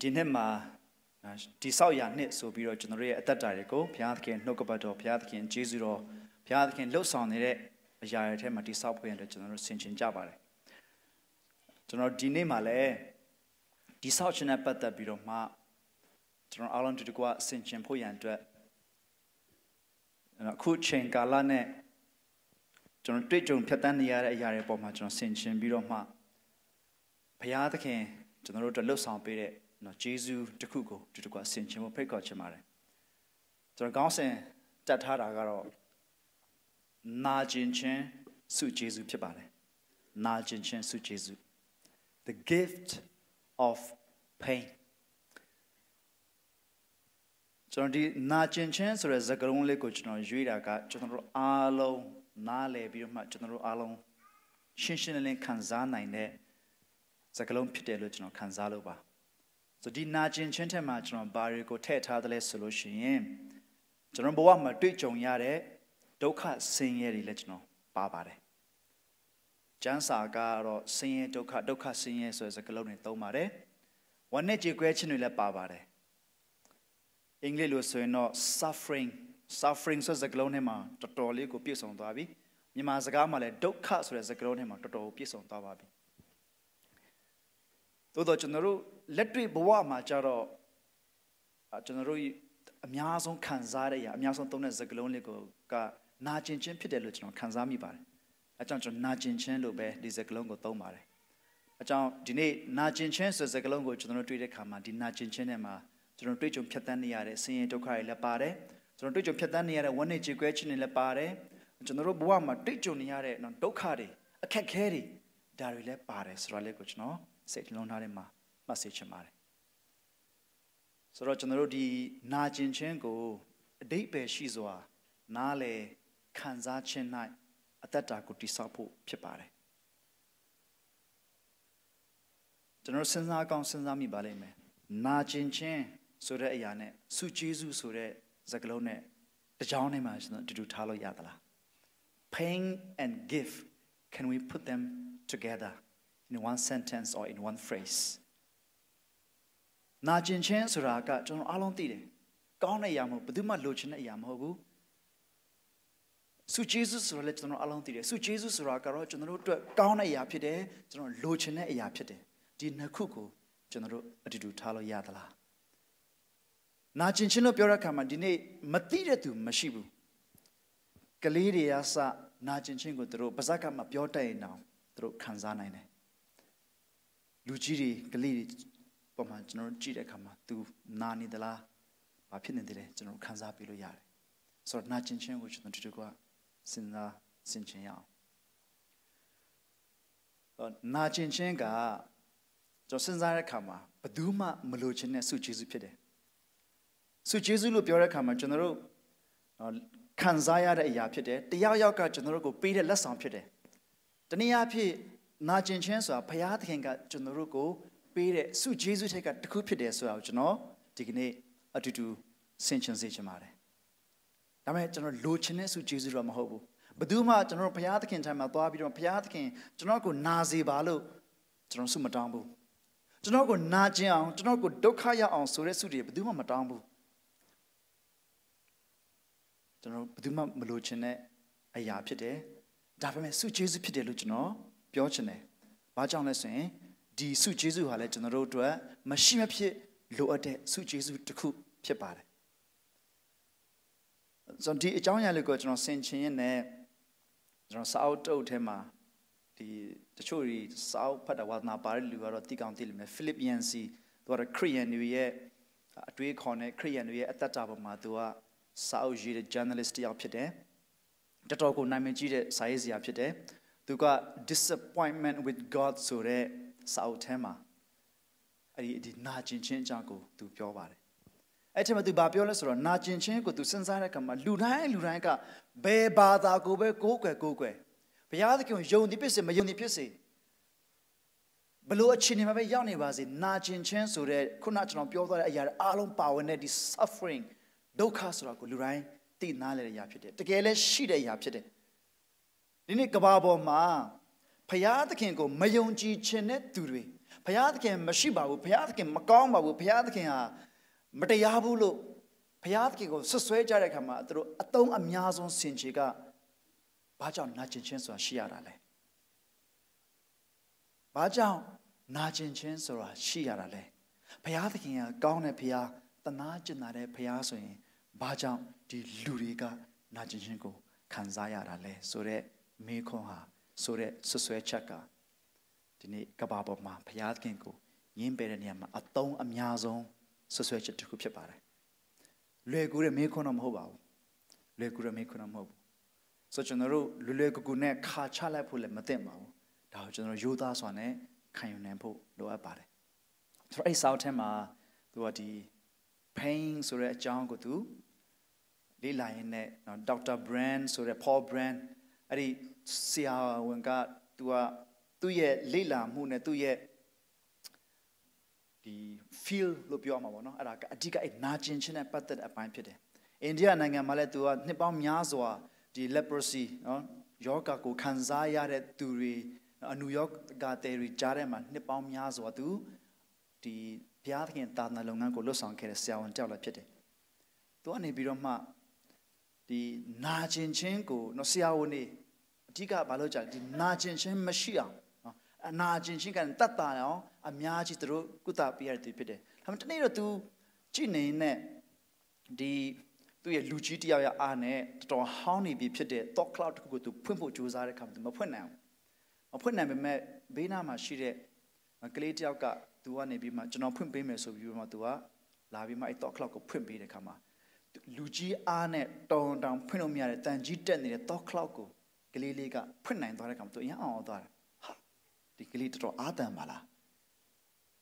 ဒီနှစ်မှာဒီဆောက်ရနှစ်ဆိုပြီးတော့ကျွန်တော်တို့ရဲ့အသက်တာတွေကိုဘုရားသခင်နှုတ်ကပတ်တော်ဘုရားသခင်ကျေးဇူးတော်ဘုရားသခင်လှုပ်ဆောင်နေတဲ့အရာတွေထဲမှာဒီဆောက်ဖွင့်ရတဲ့ကျွန်တော်တို့ဆင်ခြင်ကြပါတယ်ကျွန်တော်ဒီနေ့မှာလည်းဒီဆောက်ခြင်းနဲ့ပတ်သက်ပြီးတော့မှကျွန်တော်အားလုံးတူတကွဆင်ခြင်ဖို့ရန်အတွက်အခုချိန်ကာလနဲ့ကျွန်တော်တွေ့ကြုံဖြတ်တန်းနေရတဲ့အရာတွေပေါ်မှာကျွန်တော်ဆင်ခြင်ပြီးတော့မှဘုရားသခင်ကျွန်တော်တို့အတွက်လှုပ်ဆောင်ပေးတဲ့နော်ဂျေဇူးတစ်ခုကိုတူတကွာဆင်ခြင်ဖို့ဖိတ်ခေါ်ချင်ပါတယ်ကျွန်တော်ကောင်းစင်တတ်ထားတာကတော့နာကျင်ခြင်းစုဂျေဇူးဖြစ်ပါတယ်နာကျင်ခြင်းစုဂျေဇူး the gift of pain ကျွန်တော်ဒီနာကျင်ခြင်းဆိုတဲ့ဇာတ်ကုံးလေးကိုကျွန်တော်ရွေးတာကကျွန်တော်တို့အားလုံးနားလည်ပြီးတော့မှကျွန်တော်တို့အားလုံးရှင်းရှင်းလင်းလင်းခံစားနိုင်တဲ့ဇာတ်ကုံးဖြစ်တယ်လို့ကျွန်တော်ခံစားလို့ပါ။ဆိုဒီနာကျင်ခြင်းထက်မှာကျွန်တော်ဘာတွေကိုထည့်ထားသလဲဆိုလို့ရှိရင်ကျွန်တော်ဘဝမှာတွေ့ကြုံရတဲ့ဒုက္ခဆင်းရဲတွေလည်းကျွန်တော်ပါပါတယ်ကျမ်းစာကတော့ဆင်းရဲဒုက္ခဒုက္ခဆင်းရဲဆိုတဲ့စကားလုံးတွေသုံးပါတယ်ဝမ်းနဲ့ကြေကွဲခြင်းတွေလည်းပါပါတယ်အင်္ဂလိပ်လိုဆိုရင်တော့ suffering suffering ဆိုတဲ့စကားလုံးထဲမှာတော်တော်လေးကိုပြည့်စုံသွားပြီမြန်မာစကားမှာလည်းဒုက္ခဆိုတဲ့စကားလုံးထဲမှာတော်တော်ပြည့်စုံသွားပါပြီသို့တော့ကျွန်တော်တို့လက်တွေ့ဘဝမှာကြတော့ကျွန်တော်တို့အများဆုံးခံစားရတဲ့အများဆုံးသုံးတဲ့စကားလုံးလေးကိုကနာကျင်ခြင်းဖြစ်တယ်လို့ကျွန်တော်ခံစားမိပါတယ်။အဲကြောင့်ကျွန်တော်နာကျင်ခြင်းလို့ပဲဒီစကားလုံးကိုသုံးပါတယ်။အကြောင်းဒီနေ့နာကျင်ခြင်းဆိုတဲ့စကားလုံးကိုကျွန်တော်တို့တွေ့တဲ့အခါမှာဒီနာကျင်ခြင်းနဲ့မှာကျွန်တော်တွေ့ကြုံဖြတ်သန်းနေရတဲ့ဆင်းရဲဒုက္ခတွေလည်းပါတယ်။ကျွန်တော်တွေ့ကြုံဖြတ်သန်းနေရတဲ့ဝမ်းနည်းကြေကွဲခြင်းတွေလည်းပါတယ်။ကျွန်တော်တို့ဘဝမှာတွေ့ကြုံနေရတဲ့ဒုက္ခတွေအခက်အခဲတွေဒါတွေလည်းပါတယ်ဆိုတာလေးကိုကျွန်တော်စိတ်နှလုံးသားထဲမှာမှတ်စေချင်ပါတယ်ဆိုတော့ကျွန်တော်တို့ဒီနာကျင်ခြင်းကိုအတိတ်ပဲရှိစွာနားလေခံစားခြင်း၌အသက်တာကိုတိဆောက်ဖို့ဖြစ်ပါတယ်ကျွန်တော်စဉ်းစားကောင်းစဉ်းစားမိပါလိမ့်မယ်နာကျင်ခြင်းဆိုတဲ့အရာနဲ့စုကျေးစုဆိုတဲ့စကားလုံးနဲ့တကြောင်းနဲ့မှကျွန်တော်အတူတူထားလို့ရသလား pain and give can we put them together in one sentence or in one phrase နာကျင်ခြင်းဆိုတာကကျွန်တော်အားလုံးသိတယ်ကောင်းတဲ့အရာမဟုတ်ဘယ်သူမှလိုချင်တဲ့အရာမဟုတ်ဘူးဆုဂျေဇုဆိုတာလည်းကျွန်တော်အားလုံးသိတယ်ဆုဂျေဇုဆိုတာကတော့ကျွန်တော်တို့အတွက်ကောင်းတဲ့အရာဖြစ်တယ်ကျွန်တော်လိုချင်တဲ့အရာဖြစ်တယ်ဒီနှစ်ခုကိုကျွန်တော်တို့အတူတူထားလို့ရသလားနာကျင်ခြင်းလို့ပြောတဲ့အခါမှာဒီနေ့မသိတဲ့သူမရှိဘူးကလေးတွေအစနာကျင်ခြင်းကိုသူတို့ပါဇက်ကမှပြောတတ်ရင်တောင်သူတို့ခံစားနိုင်တယ်လူကြီးတွေကလေးတွေပေါ်မှာကျွန်တော်တို့ကြည့်တဲ့အခါမှာ तू နာနေသလားဘာဖြစ်နေတယ်လဲကျွန်တော်တို့ခံစားပြီးလို့ရတယ်ဆိုတော့နာကျင်ခြင်းကိုကျွန်တော်တို့ကစဉ်းစားဆင်ခြင်ရအောင်တော့နာကျင်ခြင်းကကျွန်တော်စဉ်းစားတဲ့အခါမှာဘယ်သူမှ မလိုချင်တဲ့ဆုကျေးဇူးဖြစ်တယ်ဆုကျေးဇူးလို့ပြောတဲ့အခါမှာကျွန်တော်တို့ခံစားရတဲ့အရာဖြစ်တယ်တယောက်ယောက်ကကျွန်တော်တို့ကိုပေးတဲ့လက်ဆောင်ဖြစ်တယ်တနည်းအားဖြင့်နာကျင်ခြင်းဆိုတာဘုရားသခင်ကကျွန်တော်တို့ကိုပေးတဲ့ဆုဂျေစုထက်ကတစ်ခုဖြစ်တယ်ဆိုတာကိုကျွန်တော်ဒီကနေ့အတူတူဆင်ခြင်စေချင်ပါတယ်။ဒါမဲ့ကျွန်တော်လိုချင်တဲ့ဆုဂျေစုတော့မဟုတ်ဘူး။ဘယ်သူမှကျွန်တော်ဘုရားသခင်ထံမှာသွားပြီးတော့ဘုရားသခင်ကျွန်တော်ကိုနာစေပါလို့ကျွန်တော်ဆုမတောင်းဘူး။ကျွန်တော်ကိုနာကျင်အောင်ကျွန်တော်ကိုဒုက္ခရောက်အောင်ဆိုတဲ့ဆုတွေဘယ်သူမှမတောင်းဘူး။ကျွန်တော်ဘယ်သူမှမလိုချင်တဲ့အရာဖြစ်တယ်။ဒါပေမဲ့ဆုဂျေစုဖြစ်တယ်လို့ကျွန်တော်ပြောချင်တယ်။ဘာကြောင့်လဲဆိုရင်ဒီဆုကျေးဇူးဟာလည်းကျွန်တော်တို့အတွက်မရှိမဖြစ်လိုအပ်တဲ့ဆုကျေးဇူးတစ်ခုဖြစ်ပါတယ်။ဆိုတော့ဒီအကြောင်းအရာလေးကိုကျွန်တော်ဆင်ခြင်ရင်းနဲ့ကျွန်တော်စာအုပ်တုပ်ထဲမှာဒီတချို့ဒီစာအုပ်ဖတ်တာဝါသနာပါတဲ့လူကတော့တိကောင်တိလိမ့်မယ်ဖိလစ်ပီယန်စီသူကတော့ခရစ်ယာန်တွေရဲ့အတွေးခေါ်နဲ့ခရစ်ယာန်တွေရဲ့အသက်တာပေါ်မှာသူကစာအုပ်ရေးတဲ့ journalist တယောက်ဖြစ်တယ်။တတော်ကိုနာမည်ကြီးတဲ့စာရေးဆရာဖြစ်တယ်။သူက disappointment with god ဆိုတဲ့စာအုပ်ထဲမှာအဲ့ဒီဒီနာကျင်ခြင်းအကြောင်းကိုသူပြောပါတယ်အဲ့ဒီမှာသူဘာပြောလဲဆိုတော့နာကျင်ခြင်းကိုသူစဉ်းစားတဲ့အခါမှာလူတိုင်းလူတိုင်းကဘယ်ဘာသာကိုပဲကိုးကွယ်ကိုးကွယ်ဘုရားသခင်ယုံသည်ဖြစ်စေမယုံသည်ဖြစ်စေဘလို့အခြေအနေမှာပဲရောက်နေပါစေနာကျင်ခြင်းဆိုတဲ့ခုနကျွန်တော်ပြောသွားတဲ့အရာအားလုံးပါဝင်တဲ့ဒီ suffering ဒုက္ခဆိုတာကိုလူတိုင်းသိနာလဲတဲ့အရာဖြစ်တယ်တကယ်လဲရှိတဲ့အရာဖြစ်တယ်ဒီနေ့ကဘာပေါ်မှာဖရာသခင်ကိုမယုံကြည်ခြင်းတဲ့သူတွေဖရာသခင်မရှိပါဘူးဖရာသခင်မကောင်းပါဘူးဖရာသခင်ဟာမတရားဘူးလို့ဖရာသခင်ကိုဆွဆွဲကြတဲ့အခါမှာသူတို့အတုံးအများဆုံးစင်ချေကဘာကြောင့်နာကျင်ခြင်းဆိုတာရှိရတာလဲဘာကြောင့်နာကျင်ခြင်းဆိုတာရှိရတာလဲဘုရားသခင်ကကောင်းတဲ့ဘုရားတနာကျင်တာတဲ့ဘုရားဆိုရင်ဘာကြောင့်ဒီလူတွေကနာကျင်ခြင်းကိုခံစားရတာလဲဆိုတော့မေခွန်ဟာဆိုတဲ့ဆွဆွဲချက်ကဒီနေ့ကဘာပေါ်မှာဘုရားသခင်ကိုယဉ်ပယ်တဲ့နေရာမှာအတုံးအများဆုံးဆွဆွဲချက်တစ်ခုဖြစ်ပါတယ်လွယ်ကူတဲ့မေးခွန်းတော့မဟုတ်ပါဘူးလွယ်ကူတဲ့မေးခွန်းတော့မဟုတ်ဘူးဆိုတော့ကျွန်တော်တို့လွယ်လွယ်ကူကူနဲ့ခါချလိုက်ဖို့လည်းမသင့်ပါဘူးဒါကိုကျွန်တော်ရိုးသားစွာနဲ့ခံယူနိုင်ဖို့လိုအပ်ပါတယ်ဆိုတော့အဲ့ဆောက်ထဲမှာသူကဒီ pain ဆိုတဲ့အကြောင်းကိုသူလေ့လာရင်းနဲ့နော် Dr. Brand ဆိုတဲ့ Paul Brand အဲ့ဒီဆရာဝန်က तू ကသူ့ရဲ့လေ့လာမှုနဲ့သူ့ရဲ့ဒီ feel လို့ပြောမှာပေါ့နော်အဲ့ဒါကအဓိကအဲ့နာကျင်ခြင်းနဲ့ပတ်သက်တဲ့အပိုင်းဖြစ်တယ်အိန္ဒိယနိုင်ငံမှာလည်းသူကနှစ်ပေါင်းများစွာဒီ leprosy နော်ယောဂကိုခံစားရတဲ့သူတွေအနုယောဂတယ်တွေကြားထဲမှာနှစ်ပေါင်းများစွာသူဒီဘုရားသခင်သာသနာလုပ်ငန်းကိုလွတ်ဆောင်ခဲ့တဲ့ဆရာဝန်တယောက်လည်းဖြစ်တယ်သူကနေပြီးတော့မှဒီနာကျင်ခြင်းကိုနော်ဆရာဝန်တွေအဓိကဘာလို့ကြာဒီနာကျင်ခြင်းမရှိအောင်နော်အနာကျင်ခြင်းကတတ်တာအောင် အများကြီးသူတို့ကုသပေးရတဲ့ဖြစ်တယ်ဒါပေမဲ့တနေ့တော့ तू ကြည့်နေတဲ့ဒီသူ့ရဲ့လူကြီးတယောက်ရဲ့အားနဲ့တော်တော်ဟောင်းနေပြီဖြစ်တဲ့ thought cloud တခုကို तू ဖွင့်ဖို့ကြိုးစားတဲ့အခါမှာ तू မဖွင့်နိုင်ဘူးမဖွင့်နိုင်ပေမဲ့ဘေးနားမှာရှိတဲ့ကလေးတယောက်က तू ကနေပြီးမှကျွန်တော်ဖွင့်ပေးမယ်ဆိုပြီးမှ तू ကလာပြီးမှအဲ့ thought cloud ကိုဖွင့်ပေးတဲ့အခါမှာလူကြီးအားနဲ့တောင်းတောင်းဖွင့်လို့မရတဲ့တန်ကြီးတက်နေတဲ့ thought cloud ကိုကလေးလေးကဖွင့်နိုင်သွားတဲ့ကောင်သူအရင်အောင်အောင်သွားတယ်ဟာဒီကလေးတော်တော်အာတန်ပါလား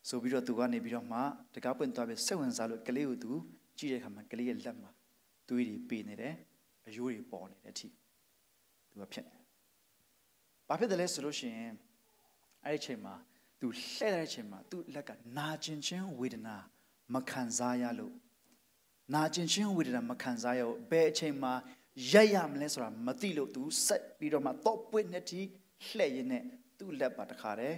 ဆိုပြီးတော့သူကနေပြီးတော့မှတကားပွင့်သွားပြီးစိတ်ဝင်စားလို့ကလေးကိုသူကြည့်တဲ့အခါမှာကလေးရဲ့လက်မှာသွေးတွေပေနေတယ်အယိုးတွေပေါ်နေတဲ့အထိသူကဖြစ်နေဘာဖြစ်တယ်လဲဆိုလို့ရှိရင်အဲ့ဒီချိန်မှာ သူလှဲ့တဲ့အချိန်မှာသူ့လက်ကနာကျင်ခြင်းဝေဒနာမခံစားရလို့နာကျင်ခြင်းဝေဒနာမခံစားရဘယ်အချိန်မှာရိုက်ရမလဲဆိုတာမသိလို့သူဆက်ပြီးတော့မှတော့ပွင့်နဲ့တီလှဲ့ရင်းနဲ့သူ့လက်ပါတခါတယ်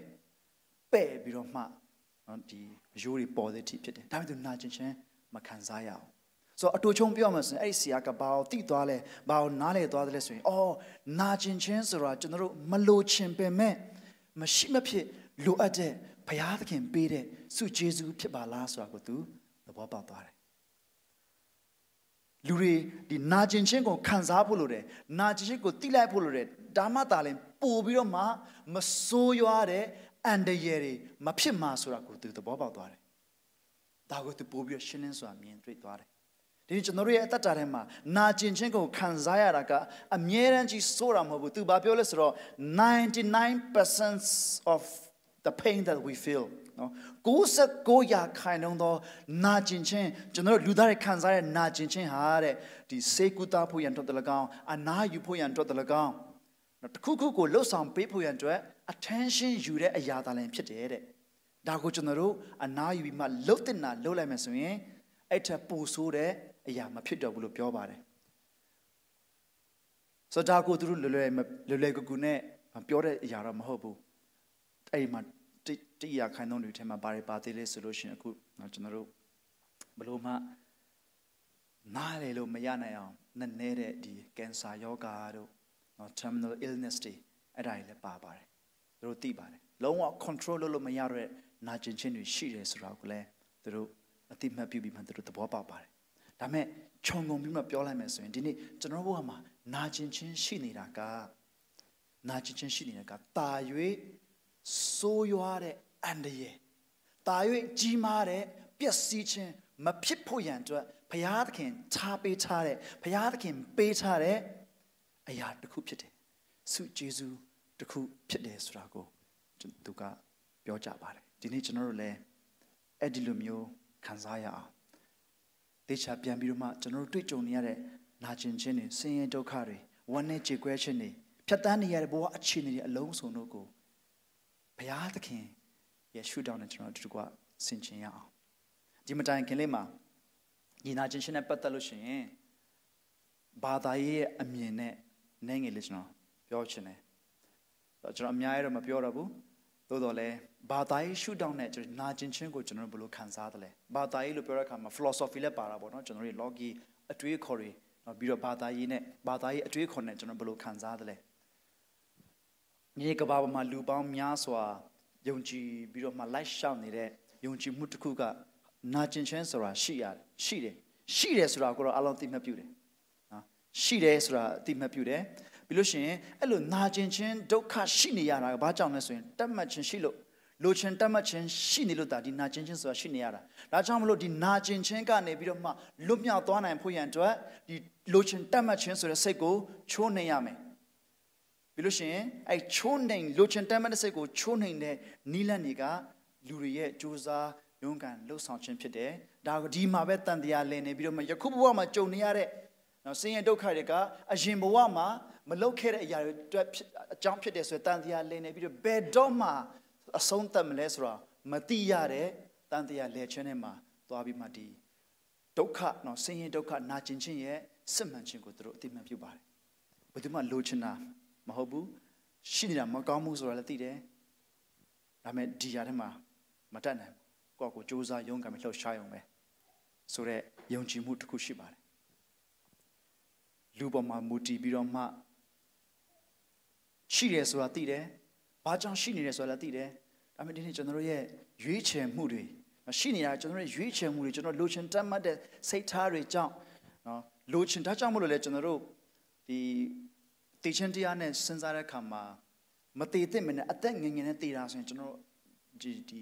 ပဲ့ပြီးတော့မှနော်ဒီရိုးတွေပေါ်တဲ့တီဖြစ်တယ်ဒါပေမဲ့သူနာကျင်ချင်းမခံစားရအောင်ဆိုတော့အတူချုံပြောမှဆိုရင်အဲ့ဒီဆရာကဘာကိုတိသွားလဲဘာကိုနားလဲသွားတယ်လဲဆိုရင်အော်နာကျင်ချင်းဆိုတာကျွန်တော်တို့မလိုချင်ပေမဲ့မရှိမဖြစ်လိုအပ်တဲ့ဘုရားသခင်ပေးတဲ့စုကျေးဇူးဖြစ်ပါလားဆိုတာကိုသူသဘောပေါက်သွားတယ်လူတွေဒီနာကျင်ခြင်းကိုခံစားဖို့လိုတယ်နာကျင်ခြင်းကိုတိလိုက်ဖို့လိုတယ်ဒါမှသာလဲပို့ပြီးတော့မှမဆိုးရွားတဲ့အန်တရယ်တွေမဖြစ်မှာဆိုတာကိုသူသဘောပေါက်သွားတယ်ဒါကိုသူပို့ပြီးရှင်းလင်းစွာမြင်တွေ့သွားတယ်ဒီကျွန်တော်တို့ရဲ့အသက်တာထဲမှာနာကျင်ခြင်းကိုခံစားရတာက အမြဲတမ်းကြီးဆိုးတာမဟုတ်ဘူးသူဘာပြောလဲဆိုတော့99% of the pain that we feel နော်99ရာခိုင်နှုန်းသောနာကျင်ခြင်းကျွန်တော်လူသားတွေခံစားရတဲ့နာကျင်ခြင်းဟာတဲ့ဒီစေကူတာဖို့ရန်တော်တလကောင်အနာယူဖို့ရန်တော်တလကောင်တခုခုကိုလှုပ်ဆောင်ပေးဖို့ရန်အတွက် attention ယူတဲ့အရာသာလင်ဖြစ်တယ်တဲ့ဒါကိုကျွန်တော်တို့အနာယူပြီးမှလှုပ်တင်တာလှုပ်လိုက်မယ်ဆိုရင်အဲ့ထက်ပိုဆိုးတဲ့အရာမဖြစ်တော့ဘူးလို့ပြောပါတယ်ဆိုတော့ဒါကိုသူတို့လွယ်လွယ်လွယ်လွယ်ကူကူနဲ့ပြောတဲ့အရာတော့မဟုတ်ဘူးအဲ့ဒီမှာတိရခိုင်နှုန်းတွေထဲမှာဘာတွေပါသေးလဲဆိုလို့ရှိရင်အခုကျွန်တော်တို့ဘလို့မှနားလေလို့မရနိုင်အောင်နည်းနည်းတဲ့ဒီကင်ဆာယောဂါတို့နော် terminal illness တွေအဲ့ဒါတွေလည်းပါပါတယ်သူတို့သိပါတယ်လုံးဝ control လုပ်လို့မရတဲ့နာကျင်ခြင်းတွေရှိတယ်ဆိုတာကိုလည်းသူတို့အတိမတ်ပြုပြီးမှသူတို့သဘောပေါက်ပါတယ်ဒါမဲ့ခြုံငုံပြီးမှပြောလိုက်မယ်ဆိုရင်ဒီနေ့ကျွန်တော်ဘုရားမှာနာကျင်ခြင်းရှိနေတာကနာကျင်ခြင်းရှိနေတာကတာ၍ဆိုးရွားတဲ့အန္တရာယ်တာ၍ကြီးမားတဲ့ပျက်စီးခြင်းမဖြစ်ဖို့ရန်အတွက်ဘုရားသခင်ထားပေးထားတဲ့ဘုရားသခင်ပေးထားတဲ့အရာတစ်ခုဖြစ်တယ်ဆုကျေးဇူးတစ်ခုဖြစ်တယ်ဆိုတာကိုသူကပြောကြပါတယ်ဒီနေ့ကျွန်တော်တို့လည်းအဲ့ဒီလိုမျိုးခံစားရအောင်တေချာပြန်ပြီးတော့မှကျွန်တော်တို့တွေ့ကြုံနေရတဲ့နာကျင်ခြင်းတွေဆင်းရဲဒုက္ခတွေဝမ်းနည်းကြေကွဲခြင်းတွေဖြတ်တန်းနေရတဲ့ဘဝအခြေအနေတွေအလုံးစုံတို့ကိုဘုရားသခင်ရဲ့ရှုထောင့်နဲ့ကျွန်တော်တို့တကွဆင်ခြင်ရအောင်ဒီမတိုင်ခင်လေးမှာညီနာချင်းရှင်နဲ့ပတ်သက်လို့ရှိရင်ဘာသာရေးရဲ့အမြင်နဲ့နိုင်ငယ်လေးကျွန်တော်ပြောချင်တယ်ကျွန်တော်အများကြီးတော့မပြောတော့ဘူးသို့တော်လည်းဘာသာရေးရှုထောင့်နဲ့ကျွန်တော်နာကျင်ခြင်းကိုကျွန်တော်တို့ဘယ်လိုခံစားသလဲဘာသာရေးလို့ပြောတဲ့အခါမှာ philosophy လည်းပါတာပေါ့နော်ကျွန်တော်တို့ရဲ့ logic အတွေးခေါ်တွေနောက်ပြီးတော့ဘာသာရေးနဲ့ဘာသာရေးအတွေးခေါ်နဲ့ကျွန်တော်ဘယ်လိုခံစားသလဲမြေကဘာပေါ်မှာလူပေါင်းများစွာယုံကြည်ပြီးတော့မှလိုက်ရှောက်နေတဲ့ယုံကြည်မှုတစ်ခုကနာကျင်ခြင်းဆိုတာရှိရတယ်ရှိတယ်ရှိတယ်ဆိုတာကိုတော့အလုံးသိမှတ်ပြုတယ်နော် ရှိတယ်ဆိုတာအသိမှတ်ပြုတယ်ပြီးလို့ရှိရင်အဲ့လိုနာကျင်ခြင်းဒုက္ခရှိနေရတာကဘာကြောင့်လဲဆိုရင်တတ်မှတ်ခြင်းရှိလို့လိုချင်တတ်မှတ်ခြင်းရှိနေလို့ဒါဒီနာကျင်ခြင်းဆိုတာရှိနေရတာဒါကြောင့်မလို့ဒီနာကျင်ခြင်းကနေပြီးတော့မှလွတ်မြောက်သွားနိုင်ဖို့ရန်အတွက်ဒီလိုချင်တတ်မှတ်ခြင်းဆိုတဲ့စိတ်ကိုချိုးနှိမ်ရမယ်ပြီးလို့ရှိရင်အဲ့ချိုးနှိမ်လိုချင်တမ်းမတဲ့စိတ်ကိုချိုးနှိမ်တဲ့နိလန့်တွေကလူတွေရဲ့စူးစမ်းရုံးကန်လှုပ်ဆောင်ခြင်းဖြစ်တယ်ဒါဒီမှာပဲတန်တရားလည်နေပြီးတော့မှယခုဘဝမှာကြုံနေရတဲ့နော်ဆင်းရဲဒုက္ခတွေကအရင်ဘဝမှာမလုပ်ခဲ့တဲ့အရာတွေအတွက်အကြောင်းဖြစ်တယ်ဆိုရင်တန်တရားလည်နေပြီးတော့ဘယ်တော့မှအဆုံးသတ်မလဲဆိုတာမသိရတဲ့တန်တရားလည်ခြင်းနဲ့မှာသွားပြီးမှဒီဒုက္ခနော်ဆင်းရဲဒုက္ခနာကျင်ခြင်းရဲ့စစ်မှန်ခြင်းကိုသူတို့အတိအမှန်ပြုပါတယ်ဘယ်သူမှလိုချင်တာမဟုတ်ဘူးရှိနေတာမကောင်းဘူးဆိုတာလည်းသိတယ်ဒါပေမဲ့ဒီရာထဲမှာ မတတ်နိုင်ဘူးကိုယ့်ကိုစူးစမ်းရုံးကံပြီးလှုပ်ရှားရုံပဲဆိုတော့ယုံကြည်မှုတစ်ခုရှိပါတယ်လူပေါ်မှာမူတည်ပြီးတော့မှရှိတယ်ဆိုတာသိတယ်ဘာကြောင့်ရှိနေတယ်ဆိုတာလည်းသိတယ်ဒါပေမဲ့ဒီနေ့ကျွန်တော်တို့ရဲ့ရွေးချယ်မှုတွေရှိနေတာကျွန်တော်တို့ရွေးချယ်မှုတွေကျွန်တော်လိုချင်တတ်မှတ်တဲ့စိတ်ထားတွေကြောင့်နော်လိုချင်ဒါကြောင့်မလို့လဲကျွန်တော်တို့ဒီတည်ခြင်းတရားနဲ့စဉ်းစားတဲ့အခါမှာမတည်သင့်မနဲ့အသက်ငယ်ငယ်နဲ့တည်တာဆိုရင်ကျွန်တော်ဒီဒီ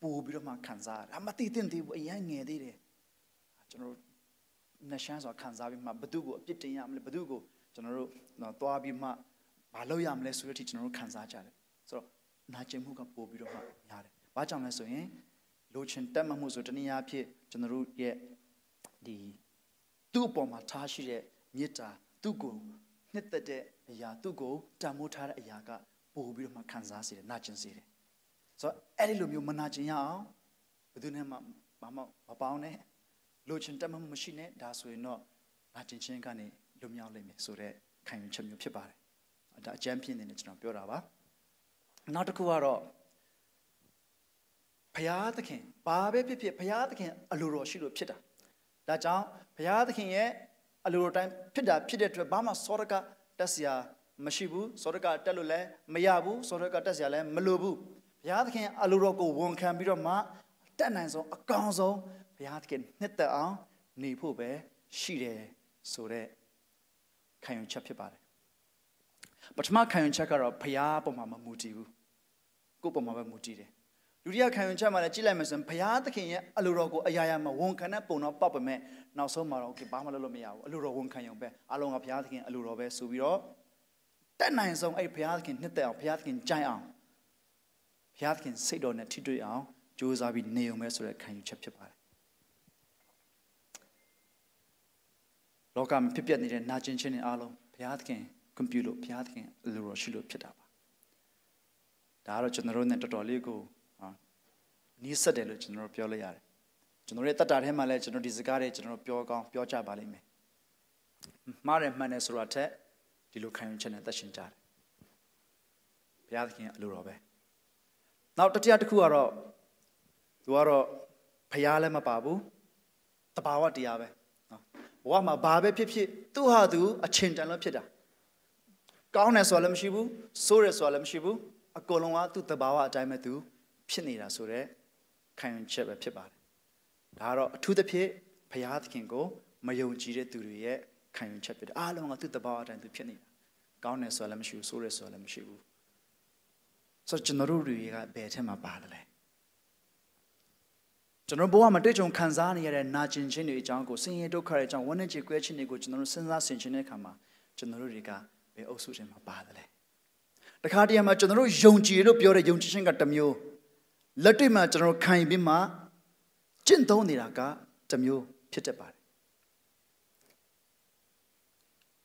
ပူပြီးတော့မှခံစားရတာမတည်သင့်သေးဘူးအရင်ငယ်သေးတယ်ကျွန်တော်နှရှမ်းဆိုတာခံစားပြီးမှဘသူ့ကိုအပြစ်တင်ရမလဲဘသူ့ကိုကျွန်တော်တို့သွားပြီးမှမလုပ်ရမလဲဆိုတဲ့အထိကျွန်တော်တို့ခံစားကြတယ်ဆိုတော့နာကျင်မှုကပိုပြီးတော့မှများတယ်ဘာကြောင့်လဲဆိုရင်လိုချင်တတ်မှတ်မှုဆိုတနည်းအားဖြင့်ကျွန်တော်တို့ရဲ့ဒီသူ့အပေါ်မှာထားရှိတဲ့မေတ္တာသူ့ကိုနှစ်သက်တဲ့အရာသူ့ကိုတန်မိုးထားတဲ့အရာကပို့ပြီးတော့မှခံစားစေတယ်နာကျင်စေတယ်ဆိုတော့အဲ့ဒီလိုမျိုးမနာကျင်ရအောင်ဘယ်သူနဲ့မှမမမပေါင်းနဲ့လိုချင်တတ်မှမရှိနဲ့ဒါဆိုရင်တော့နာကျင်ခြင်းကနေလွတ်မြောက်လိမ့်မယ်ဆိုတော့ခံယူချက်မျိုးဖြစ်ပါတယ်ဒါအကျမ်းဖြစ်နေတယ်ကျွန်တော်ပြောတာပါနောက်တစ်ခုကတော့ဘုရားသခင်ဘာပဲဖြစ်ဖြစ်ဘုရားသခင်အလိုတော်ရှိလို့ဖြစ်တာဒါကြောင့်ဘုရားသခင်ရဲ့အလိုတော်တိုင်းဖြစ်တာဖြစ်တဲ့အတွက်ဘာမှစောရကတက်စရာမရှိဘူးစောရကတက်လို့လည်းမရဘူးစောရကတက်စရာလည်းမလိုဘူးဘုရားသခင်အလိုတော်ကိုဝန်ခံပြီးတော့မှတက်နိုင်ဆုံးအကောင်ဆုံးဘုရားသခင်နှစ်သက်အောင်နေဖို့ပဲရှိတယ်ဆိုတဲ့ခံယူချက်ဖြစ်ပါတယ်ပထမခံယူချက်ကတော့ဘုရားပုံမှာမမူတည်ဘူးကိုယ့်ပုံမှာပဲမူတည်တယ်ဒုတိယခံယူချက်မှာလည်းကြည့်လိုက်မယ်ဆိုရင်ဘုရားသခင်ရဲ့အလိုတော်ကိုအရာရာမှာဝန်ခံတဲ့ပုံတော့ပေါက်ပေမဲ့နောက်ဆုံးမှာတော့ဘာမှလုပ်လို့မရဘူးအလိုတော်ဝန်ခံရုံပဲအလုံးကဘုရားသခင်အလိုတော်ပဲဆိုပြီးတော့တက်နိုင်ဆုံးအဲ့ဘုရားသခင်နှစ်သက်အောင်ဘုရားသခင်ကြိုင်အောင်ဘုရားသခင်စိတ်တော်နဲ့ထိတွေ့အောင်ကြိုးစားပြီးနေုံပဲဆိုတဲ့ခံယူချက်ဖြစ်ပါတယ်လောကမှာဖြစ်ပျက်နေတဲ့နာကျင်ခြင်းတွေအားလုံးဘုရားသခင်ကွန်ပျူလို့ဘုရားသခင်အလိုတော်ရှိလို့ဖြစ်တာပါဒါကတော့ကျွန်တော်တို့နဲ့တော်တော်လေးကိုနီးစပ်တယ်လို့ကျွန်တော်ပြောလိုက်ရတယ်ကျွန်တော်ရဲ့တတ်တာထဲမှာလည်းကျွန်တော်ဒီစကားတွေကျွန်တော်ပြောကောင်းပြောကြပါလိမ့်မယ်မှားတယ်မှန်တယ်ဆိုတာထက်ဒီလိုခံယူချက်နဲ့သက်ရှင်ကြတယ်ဘုရားသခင်အလိုတော်ပဲနောက်တတိယတစ်ခုကတော့သူကတော့ဘုရားလည်းမပါဘူးတဘာဝတရားပဲနော်ဘဝမှာဘာပဲဖြစ်ဖြစ်သူ့ဟာသူအချိန်တန်လို့ဖြစ်တာကောင်းတယ်ဆိုတာလည်းမရှိဘူးဆိုးတယ်ဆိုတာလည်းမရှိဘူးအကုန်လုံးကသူ့တဘာဝအတိုင်းပဲသူဖြစ်နေတာဆိုတော့ခံယူချက်ပဲဖြစ်ပါတယ်။ဒါကတော့အထူးသဖြင့်ဘုရားသခင်ကိုမယုံကြည်တဲ့သူတွေရဲ့ခံယူချက်ဖြစ်တယ်။အားလုံးကသူ့တဘာအတိုင်းသူဖြစ်နေတာ။ကောင်းတယ်ဆိုတာလည်းမရှိဘူး၊ဆိုးတယ်ဆိုတာလည်းမရှိဘူး။ဆိုတော့ကျွန်တော်တို့တွေကဘယ်ထက်မှပါတယ်လဲ။ကျွန်တော်ဘဝမှာတွေ့ကြုံခံစားနေရတဲ့နာကျင်ခြင်းတွေအကြောင်းကိုဆင်းရဲဒုက္ခတွေအကြောင်းဝန်းနေကြေကွဲခြင်းတွေကိုကျွန်တော်တို့စဉ်းစားဆင်ခြင်တဲ့အခါမှာကျွန်တော်တို့တွေကဘယ်အုပ်စုတွေမှာပါတယ်လဲ။တခါတည်းမှာကျွန်တော်တို့ယုံကြည်လို့ပြောတဲ့ယုံကြည်ခြင်းကတစ်မျိုး။လက်တွေ့မှာကျွန်တော်ခံယူပြီးမှကျင့်သုံးနေတာကတမျိုးဖြစ်တတ်ပါတယ်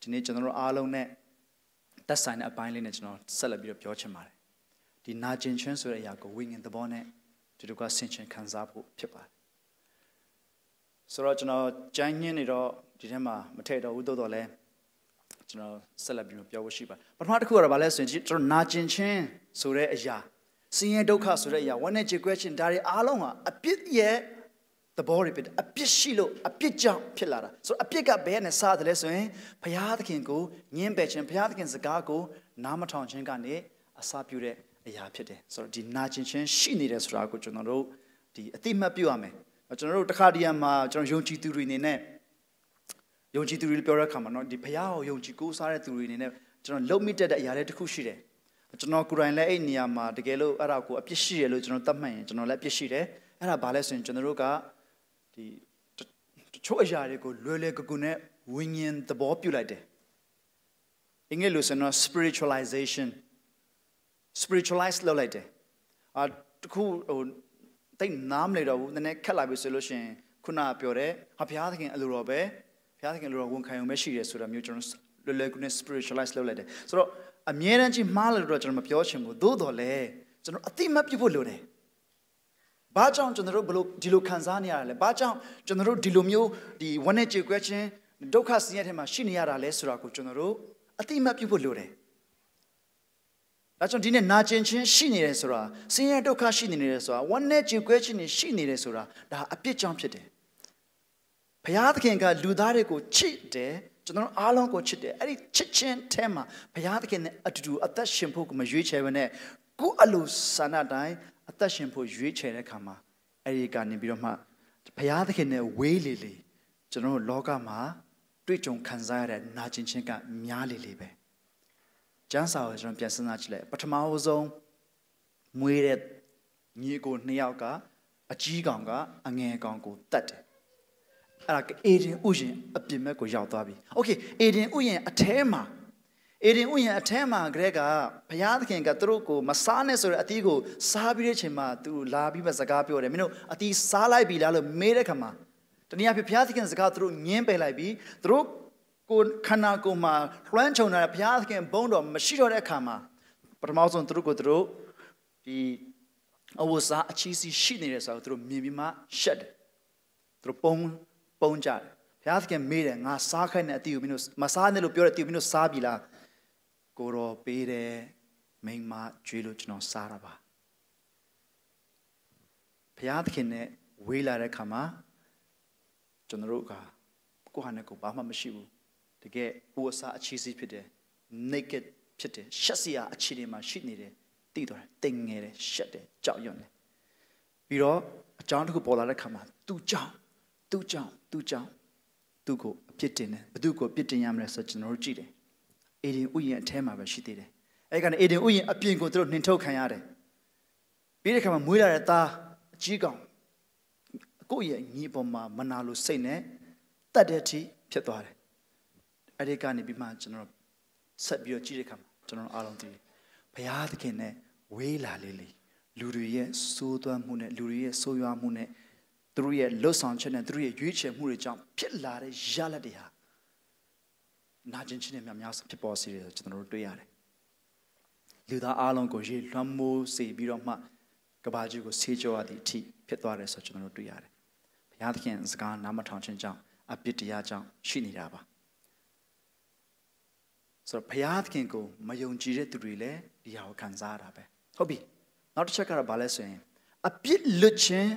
ဒီနေ့ကျွန်တော်တို့အားလုံးနဲ့တက်ဆိုင်တဲ့အပိုင်းလေးနဲ့ကျွန်တော်ဆက်လက်ပြီးတော့ပြောချင်ပါတယ်ဒီနာကျင်ခြင်းဆိုတဲ့အရာကိုဝိညာဉ်သဘောနဲ့ဒီလိုကဆင်ခြင်ခံစားဖို့ဖြစ်ပါတယ်ဆိုတော့ကျွန်တော်ကြိုင်းညင်းနေတော့ဒီထဲမှာမထည့်တော့ဘူးတိုးတော့လဲကျွန်တော်ဆက်လက်ပြီးတော့ပြောဖို့ရှိပါတယ်ပထမတစ်ခုကတော့ဗာလဲဆိုရင်ကျွန်တော်နာကျင်ခြင်းဆိုတဲ့အရာဆင်းရဲဒုက္ခဆိုတဲ့အရာ one and regression ဒါတွေအားလုံးဟာအပြစ်ရဲ့သဘောတွေဖြစ်အပြစ်ရှိလို့အပြစ်ကြောင့်ဖြစ်လာတာဆိုတော့အပြစ်ကဘယ်နဲ့စတယ်လဲဆိုရင်ဘုရားသခင်ကိုညှင်းပယ်ခြင်းဘုရားသခင်စကားကိုနားမထောင်ခြင်းကနေအစာပြုတဲ့အရာဖြစ်တယ်ဆိုတော့ဒီနာကျင်ခြင်းရှိနေတယ်ဆိုတာကိုကျွန်တော်တို့ဒီအတိမတ်ပြုရမယ်ကျွန်တော်တို့တခါတရံမှာကျွန်တော်ယုံကြည်သူတွေအနေနဲ့ယုံကြည်သူတွေပြောတဲ့အခါမှာเนาะဒီဘုရားကိုယုံကြည်ကိုးစားတဲ့သူတွေအနေနဲ့ကျွန်တော်လုံမိတတ်တဲ့အရာတွေတခုရှိတယ်ကျွန်တော်ကိုယ်တိုင်လည်းအဲ့နေရာမှာတကယ်လို့အဲ့ဒါကိုအပြစ်ရှိတယ်လို့ကျွန်တော်သတ်မှတ်ရင်ကျွန်တော်လည်းအပြစ်ရှိတယ်အဲ့ဒါဘာလဲဆိုရင်ကျွန်တော်တို့ကဒီတချို့အရာတွေကိုလွယ်လွယ်ကူကူနဲ့ဝိညာဉ်သဘောပြုလိုက်တယ်အင်္ဂလိပ်လိုဆိုတော့ spiritualization spiritualize လုပ်လိုက်တယ်အာတခုဟိုတိတ်နားမလဲတော့ဘူးနည်းနည်းခက်လာပြီဆိုလို့ရှင်ခုနပြောတဲ့ဟာဘုရားသခင်အလိုတော်ပဲဘုရားသခင်အလိုတော်ဝန်ခံရုံပဲရှိတယ်ဆိုတာမျိုးကျွန်တော်လွယ်လွယ်ကူနဲ့ spiritualize လုပ်လိုက်တယ်ဆိုတော့အမြဲတမ်းကြီးမှားလို့တော့ကျွန်တော်မပြောချင်ဘူးသို့တော်လည်းကျွန်တော်အတိမတ်ပြဖို့လိုတယ်ဘာကြောင့်ကျွန်တော်တို့ဘလို့ဒီလိုခံစားနေရတာလဲဘာကြောင့်ကျွန်တော်တို့ဒီလိုမျိုးဒီဝမ်းနဲ့ကြေကွဲခြင်းဒုက္ခဆင်းရဲထဲမှာရှိနေရတာလဲဆိုတာကိုကျွန်တော်တို့အတိမတ်ပြဖို့လိုတယ်ဒါကြောင့်ဒီနေ့နာကျင်ခြင်းရှိနေတယ်ဆိုတာဆင်းရဲဒုက္ခရှိနေတယ်ဆိုတာဝမ်းနဲ့ကြေကွဲခြင်းရှိနေတယ်ဆိုတာဒါအပြစ်ကြောင့်ဖြစ်တယ်ဘုရားသခင်က လူသားတွေကိုချစ်တယ်ကျွန်တော်အားလုံးကိုချစ်တယ်အဲ့ဒီချစ်ခြင်းထဲမှာဘုရားသခင်နဲ့အတူတူအသက်ရှင်ဖို့မရွေးချယ်ဘဲနဲ့ကိုယ့်အလိုဆန္ဒတိုင်းအသက်ရှင်ဖို့ရွေးချယ်တဲ့အခါမှာအဲ့ဒီကနေပြီးတော့မှဘုရားသခင်နဲ့ဝေးလေလေကျွန်တော်လောကမှာတွေ့ကြုံခံစားရတဲ့နာကျင်ခြင်းကများလေလေပဲကျမ်းစာကိုကျွန်တော်ပြန်စဉ်းစားကြည့်လိုက်ပထမဆုံးမွေးတဲ့ညီကိုနှစ်ယောက်ကအကြီးကောင်က အငယ်ကောင်ကိုတတ်တယ်အဲ့ဒါအေဒင်ဥယျာဉ်အပြင်ဘက်ကိုရောက်သွားပြီ။ Okay အေဒင်ဥယျာဉ်အထဲမှာအေဒင်ဥယျာဉ်အထဲမှာကလေးကဘုရားသခင်ကသူတို့ကိုမစားနဲ့ဆိုတဲ့အသီးကိုစားပြီးတဲ့အချိန်မှာသူလာပြီးမှစကားပြောတယ်မင်းတို့အသီးစားလိုက်ပြီလားလို့မေးတဲ့ခါမှာတနည်းအားဖြင့်ဘုရားသခင်စကားသူတို့ငင်းပယ်လိုက်ပြီးသူတို့ကိုခန္ဓာကိုယ်မှာလွှမ်းခြုံနေတဲ့ဘုရားသခင်ဘုန်းတော်မရှိတော့တဲ့အခါမှာပထမဆုံးသူတို့ကိုသူတို့ဒီအဝတ်စားအချီးစီးရှိနေတယ်ဆိုတော့သူတို့မြင်ပြီးမှရှက်တယ်သူတို့ပုံပုံကြတယ်ဘုရားသခင်မေးတယ်ငါစားခိုင်းတဲ့အတီကိုမင်းတို့မစားနဲ့လို့ပြောတဲ့အတီကိုမင်းတို့စားပြီလားကိုတော်ပေးတယ်မိမကျွေးလို့ကျွန်တော်စားတာပါဘုရားသခင်နဲ့ဝေးလာတဲ့အခါမှာကျွန်တော်တို့ကကိုယ့်ဟာနဲ့ကိုယ်ဘာမှမရှိဘူးတကယ်ပူအစားအခြေစီးဖြစ်တယ် naked ဖြစ်တယ်ရှက်စရာအခြေအနေမှာရှိနေတယ်တိတော်တယ်တင်ငယ်တယ်ရှက်တယ်ကြောက်ရွံ့တယ်ပြီးတော့အကြောင်းတစ်ခုပေါ်လာတဲ့အခါမှာသူကြောက်သူ့ကြောင့်သူ့ကြောင့်သူ့ကိုအပြစ်တင်တယ်ဘသူ့ကိုအပြစ်တင်ရမလဲဆိုတော့ကျွန်တော်တို့ကြည့်တယ်အေဒင်ဥယျာဉ်အထဲမှာပဲရှိသေးတယ်အဲ့ကနေအေဒင်ဥယျာဉ်အပြင်ကိုသူတို့နှင်ထုတ်ခံရတယ်ပြီးတဲ့ခါမှာမွေးလာတဲ့သားအကြီးကောင်ကိုယ့်ရဲ့ညီပေါ်မှာ မနာလို့စိတ်နဲ့တတ်တဲ့အထိဖြစ်သွားတယ်အဲ့ဒီကနေပြီးမှကျွန်တော်ဆက်ပြီးတော့ကြည့်တဲ့ခါမှာကျွန်တော်အားလုံးသိတယ်ဘုရားသခင်နဲ့ဝေးလာလေးလေးလူတွေရဲ့စိုးသွမ်းမှုနဲ့လူတွေရဲ့ဆိုးရွားမှုနဲ့သူတို့ရဲ့လှုပ်ဆောင်ချက်နဲ့သူတို့ရဲ့ရွေးချယ်မှုတွေကြောင့်ဖြစ်လာတဲ့ရလဒ်တွေဟာနာကျင်ခြင်းနဲ့များများဖြစ်ပေါ်စေတယ်ကျွန်တော်တို့တွေ့ရတယ်လူသားအလုံးကိုရေလွှမ်းမိုးစေပြီးတော့မှကဘာကြီးကိုဆေးကြောရသည့်အထိဖြစ်သွားတယ်ဆိုတော့ကျွန်တော်တို့တွေ့ရတယ်ဘုရားသခင်စကားနားမထောင်ခြင်းကြောင့်အပြစ်တရားကြောင့်ရှိနေတာပါဆိုတော့ဘုရားသခင်ကိုမယုံကြည်တဲ့သူတွေလည်းဒီဟာကိုခံစားရတာပဲဟုတ်ပြီနောက်တစ်ချက်ကတော့ဗာလဲဆိုရင်အပြစ်လွတ်ခြင်း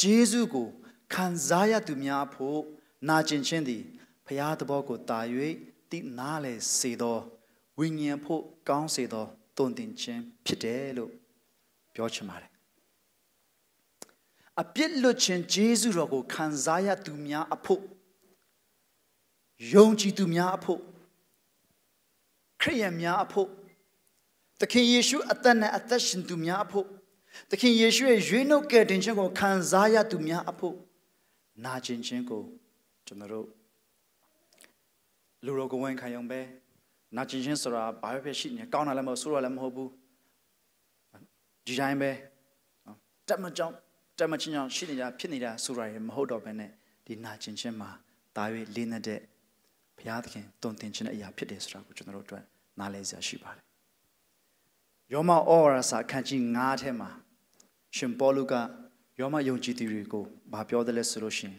ဂျေဇုကိုခံစားရသူများဖို့နာကျင်ခြင်းသည်ဖရာသဘောကိုတာ၍တိနာလေစေသောဝိညာဉ်ဖို့ကောင်းစေသောတုန်တင်ခြင်းဖြစ်တယ်လို့ပြောချင်ပါတယ်အပြစ်လွတ်ခြင်းဂျေဇုတော်ကိုခံစားရသူများအဖို့ယုံကြည်သူများအဖို့ခရိယန်များအဖို့သခင်ယေရှုအသက်နဲ့အသက်ရှင်သူများအဖို့သခင်ယေရှုရဲ့ရွေးနှုတ်ကယ်တင်ခြင်းကိုခံစားရသူများအဖို့နာကျင်ခြင်းကိုကျွန်တော်တို့လူရောကဝန်ခံရုံပဲနာကျင်ခြင်းဆိုတာဘာပဲဖြစ်ရှိနေကောင်းတာလည်းမဟုတ်ဆိုးတာလည်းမဟုတ်ဘူးဒီတိုင်းပဲတက်မကြောင်တက်မချင်းကြောင်ရှိနေတာဖြစ်နေတာဆိုတာရမဟုတ်တော့ဘဲနဲ့ဒီနာကျင်ခြင်းမှာတာ၍လေးနေတဲ့ဘုရားသခင်တုံတင်ခြင်းတဲ့အရာ ဖြစ်တယ်ဆိုတာကိုကျွန်တော်တို့အတွက်နားလည်စရာရှိပါတယ်ယောမဩဝါဒစာအခန်းကြီး9ထဲမှာရှင်ပေါလုကယောမယုံကြည်သူတွေကိုဗာပြောတယ်လဲဆိုလို့ရှင်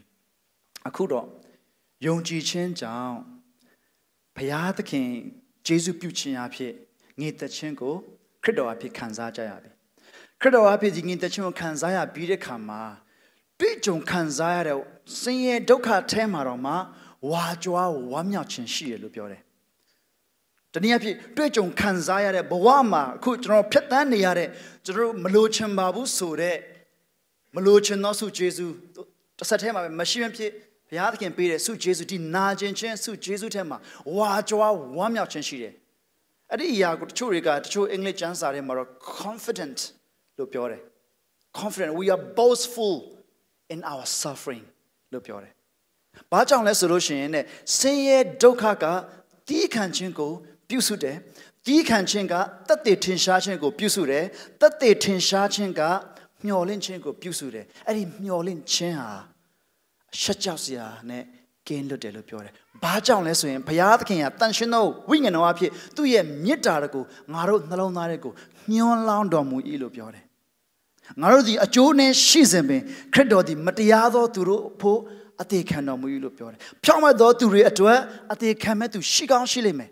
အခုတော့ယုံကြည်ခြင်းကြောင့်ဘုရားသခင်ယေရှုပြုခြင်းအဖြစ်ငြိမ်သက်ခြင်းကိုခရစ်တော်အဖြစ်ခံစားကြရပြီခရစ်တော်အဖြစ်ဒီငြိမ်သက်ခြင်းကိုခံစားရပြီးတဲ့ခါမှာတွေ့ကြုံခံစားရတဲ့ဆင်းရဲဒုက္ခအဲမှာတော့မှဝါကြွားဝမ်းမြောက်ခြင်းရှိရလို့ပြောတယ်တနည်းအားဖြင့်တွေ့ကြုံခံစားရတဲ့ဘဝမှာအခုကျွန်တော်ဖြတ်သန်းနေရတဲ့ကျွန်တော်မလိုချင်ပါဘူးဆိုတဲ့မလိုချင်သောဆုကျေးဇူးတစ်ဆက်တည်းမှာပဲမရှိမဖြစ်ဘုရားသခင်ပေးတဲ့ဆုကျေးဇူးဒီနာကျင်ခြင်းဆုကျေးဇူးထဲမှာဝါကြွားဝမ်းမြောက်ခြင်းရှိတယ်အဲ့ဒီအရာကိုတချို့တွေကတချို့အင်္ဂလိပ်ကျမ်းစာထဲမှာတော့ confident လို့ပြောတယ် confident we are boastful in our suffering လို့ပြောတယ်ဘာကြောင့်လဲဆိုလို့ရှိရင်ねဆင်းရဲဒုက္ခကတီးခံခြင်းကိုပြုစုတယ်တီးခံခြင်းကတသက်ထင်ရှားခြင်းကို ပြုစုတယ်တသက်ထင်ရှားခြင်းကမျော်လင့်ခြင်းကိုပြုစုတယ်အဲ့ဒီမျော်လင့်ခြင်းဟာအရှက်ကြောက်စရာနဲ့ကင်းလွတ်တယ်လို့ပြောတယ်ဘာကြောင့်လဲဆိုရင်ဘုရားသခင်ကတန်ရှင်သောဝိညာဉ်တော်အဖြစ်သူ့ရဲ့မေတ္တာတကူငါတို့နှလုံးသားတွေကိုညှောလောင်းတော်မူ၏လို့ပြောတယ်ငါတို့ဒီအကျိုးနဲ့ရှိစဉ်ပင်ခရစ်တော်ဒီမတရားသောသူတို့ဖို့အသေးခံတော်မူ၏လို့ပြောတယ်ဖြောင့်မတ်သောသူတွေအတွက်အသေးခံမဲ့သူရှိကောင်းရှိလိမ့်မယ်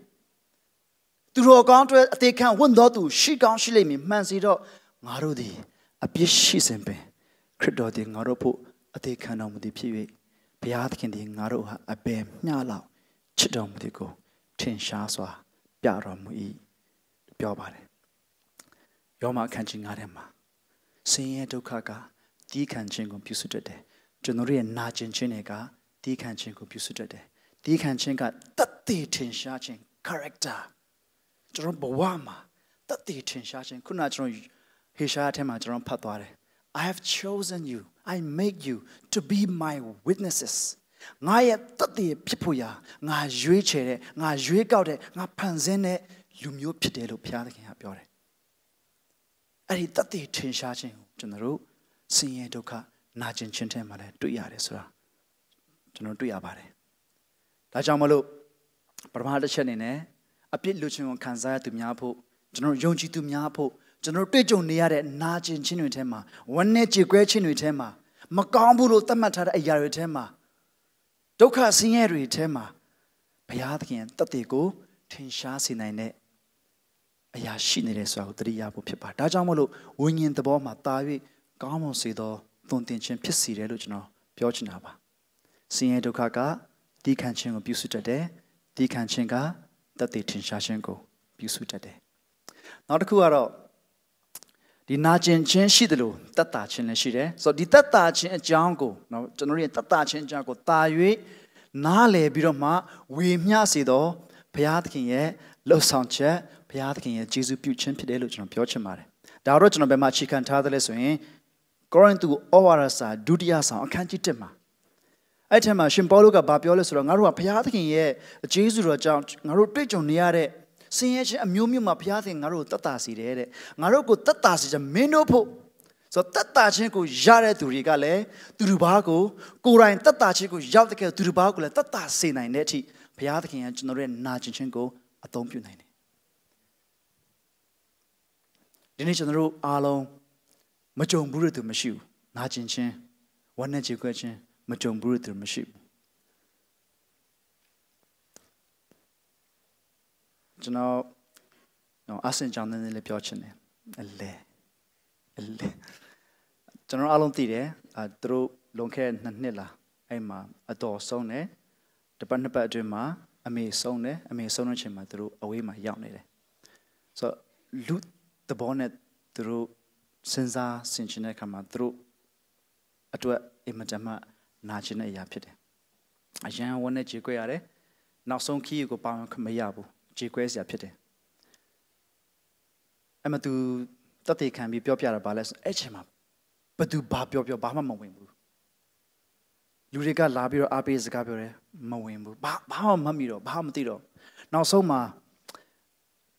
သူတော်ကောင်းတွေအသေးခံဝင့်တော်သူရှိကောင်းရှိလိမ့်မည်မှန်စီတော့ငါတို့သည်အပြစ်ရှိစဉ်ပင်ခရစ်တော်သည်ငါတို့ဖို့အသေးခံတော်မူသည်ဖြစ်၍ဘုရားသခင်သည်ငါတို့ဟာအပင်မျှလောက်ချစ်တော်မူသည်ကိုထင်ရှားစွာ ပြတော်မူ၏ပြောပါတယ်ယောမအခန်းကြီး9ထဲမှာဆင်းရဲဒုက္ခကတီးခံခြင်းကိုပြုစုတတ်တယ်ကျွန်တော်ရဲ့နာကျင်ခြင်းတွေကတီးခံခြင်းကိုပြုစုတတ်တယ်တီးခံခြင်းကတတ်သိထင်ရှားခြင်း character ကျွန်တော်ဘဝမှာတတ်တည်ထင်ရှားခြင်းခုနကျွန်တော်ဟေရှာအထက်မှာကျွန်တော်ဖတ်သွားတယ် I have chosen you I make you to be my witnesses ငါရဲ့တတ်တည်ဖြစ်ဖို့ရာငါရွေးချယ်တဲ့ငါရွေးကောက်တဲ့ငါဖန်ဆင်းတဲ့လူမျိုးဖြစ်တယ်လို့ဘုရားသခင်ကပြောတယ်အဲ့ဒီတတ်တည်ထင်ရှားခြင်းကိုကျွန်တော်တို့ဆင်းရဲဒုက္ခနာကျင်ခြင်းထဲမှာလည်းတွေ့ရတယ်ဆိုတာကျွန်တော်တွေ့ရပါတယ်ဒါကြောင့်မလို့ပထမတစ်ချက်အနေနဲ့အပြစ်လူချင်းကိုခံစားရသူများဖို့ကျွန်တော်ယုံကြည်သူများဖို့ကျွန်တော်တွေ့ကြုံနေရတဲ့နာကျင်ခြင်းတွေထဲမှာဝမ်းနည်းကြေကွဲခြင်းတွေထဲမှာမကောင်းဘူးလို့သတ်မှတ်ထားတဲ့အရာတွေထဲမှာဒုက္ခဆင်းရဲတွေထဲမှာဘုရားသခင်တတ်တဲ့ကိုထင်ရှားစေနိုင်တဲ့အရာရှိနေတယ်ဆိုတာကိုသတိရဖို့ဖြစ်ပါဒါကြောင့်မို့လို့ဝိညာဉ်သဘောမှာတာ၍ကောင်းမွန်စေသောသွန်သင်ခြင်းဖြစ်စေတယ်လို့ကျွန်တော်ပြောချင်တာပါဆင်းရဲဒုက္ခကတီးခံခြင်းကိုပြုစုတတ်တယ်တီးခံခြင်းကတသက်ထင်ရှားခြင်းကိုပြုစုတတ်တယ်။နောက်တစ်ခုကတော့ဒီနာကျင်ခြင်းရှိတယ်လို့တတ်တာခြင်းလည်းရှိတယ်။ဆိုတော့ဒီတတ်တာခြင်းအကြောင်းကိုနော်ကျွန်တော်တို့တတ်တာခြင်းအကြောင်းကိုတာ၍နားလည်ပြီးတော့မှဝေမျှစေသောဘုရားသခင်ရဲ့လှူဆောင်ချက်ဘုရားသခင်ရဲ့ကျေးဇူးပြုခြင်းဖြစ်တယ်လို့ကျွန်တော်ပြောချင်ပါတယ်။ဒါတော့ကျွန်တော်ဘယ်မှာအခြေခံထားသလဲဆိုရင်ကောရိန္သုဩဝါဒစာဒုတိယဆောင်အခန်းကြီး1မှာအဲ့ထက်မှာရှင်ပေါလုကဘာပြောလဲဆိုတော့ငါတို့ကဘုရားသခင်ရဲ့အကျေးဇူးတော်ကြောင့်ငါတို့တွေ့ကြုံနေရတဲ့ဆင်းရဲခြင်းအမျိုးမျိုးမှာဘုရားသခင်ငါတို့ကိုတတ်တာစီတယ်တဲ့ငါတို့ကိုတတ်တာစီခြင်းမင်းတို့ဖို့ဆိုတော့တတ်တာချင်းကိုရတဲ့သူတွေကလည်းသူတို့ဘာကိုကိုယ်တိုင်တတ်တာချင်းကိုရောက်တဲ့ကသူတို့ဘာကိုလည်းတတ်တာစေနိုင်တဲ့အထိဘုရားသခင်ကကျွန်တော်ရဲ့နာကျင်ခြင်းကိုအသုံးပြုနိုင်တယ်ဒီနေ့ကျွန်တော်တို့အားလုံးမကြုံဘူးတဲ့သူမရှိဘူးနာကျင်ခြင်းဝမ်းနည်းကြေကွဲခြင်းမကြုံဘူးလို့သူမရှိဘူးကျွန်တော်နော်အဆင်ကြောင်းနေလေးပြောချင်တယ်အလဲအလဲကျွန်တော်အလုံးသိတယ်အဲသူတို့လွန်ခဲ့နှစ်နှစ်လားအဲ့မှာအတော်ဆုံးတယ်တပတ်နှစ်ပတ်အတွင်းမှာအမေဆုံးတယ်အမေဆုံးတဲ့ချိန်မှာသူတို့အဝေးမှာရောက်နေတယ်ဆိုတော့လူသဘောနဲ့သူတို့စဉ်းစားဆင်ခြင်တဲ့အခါမှာသူတို့အတွက်အင်မတန်မှနာခြင်းတဲ့အရာဖြစ်တယ်။အရန်ဝန်းနဲ့ခြေခွဲရတယ်။နောက်ဆုံးခီးကိုပါမရဘူး။ခြေခွဲစရာဖြစ်တယ်။အမသူတသက်ခံပြီးပြောပြတာဘာလဲဆိုအဲ့ချိန်မှာဘသူဘာပြောပြောဘာမှမဝင်ဘူး။လူတွေကလာပြီးတော့အားပေးစကားပြောတယ်မဝင်ဘူး။ဘာဘာမှမမှီတော့ဘာမှမသိတော့နောက်ဆုံးမှာ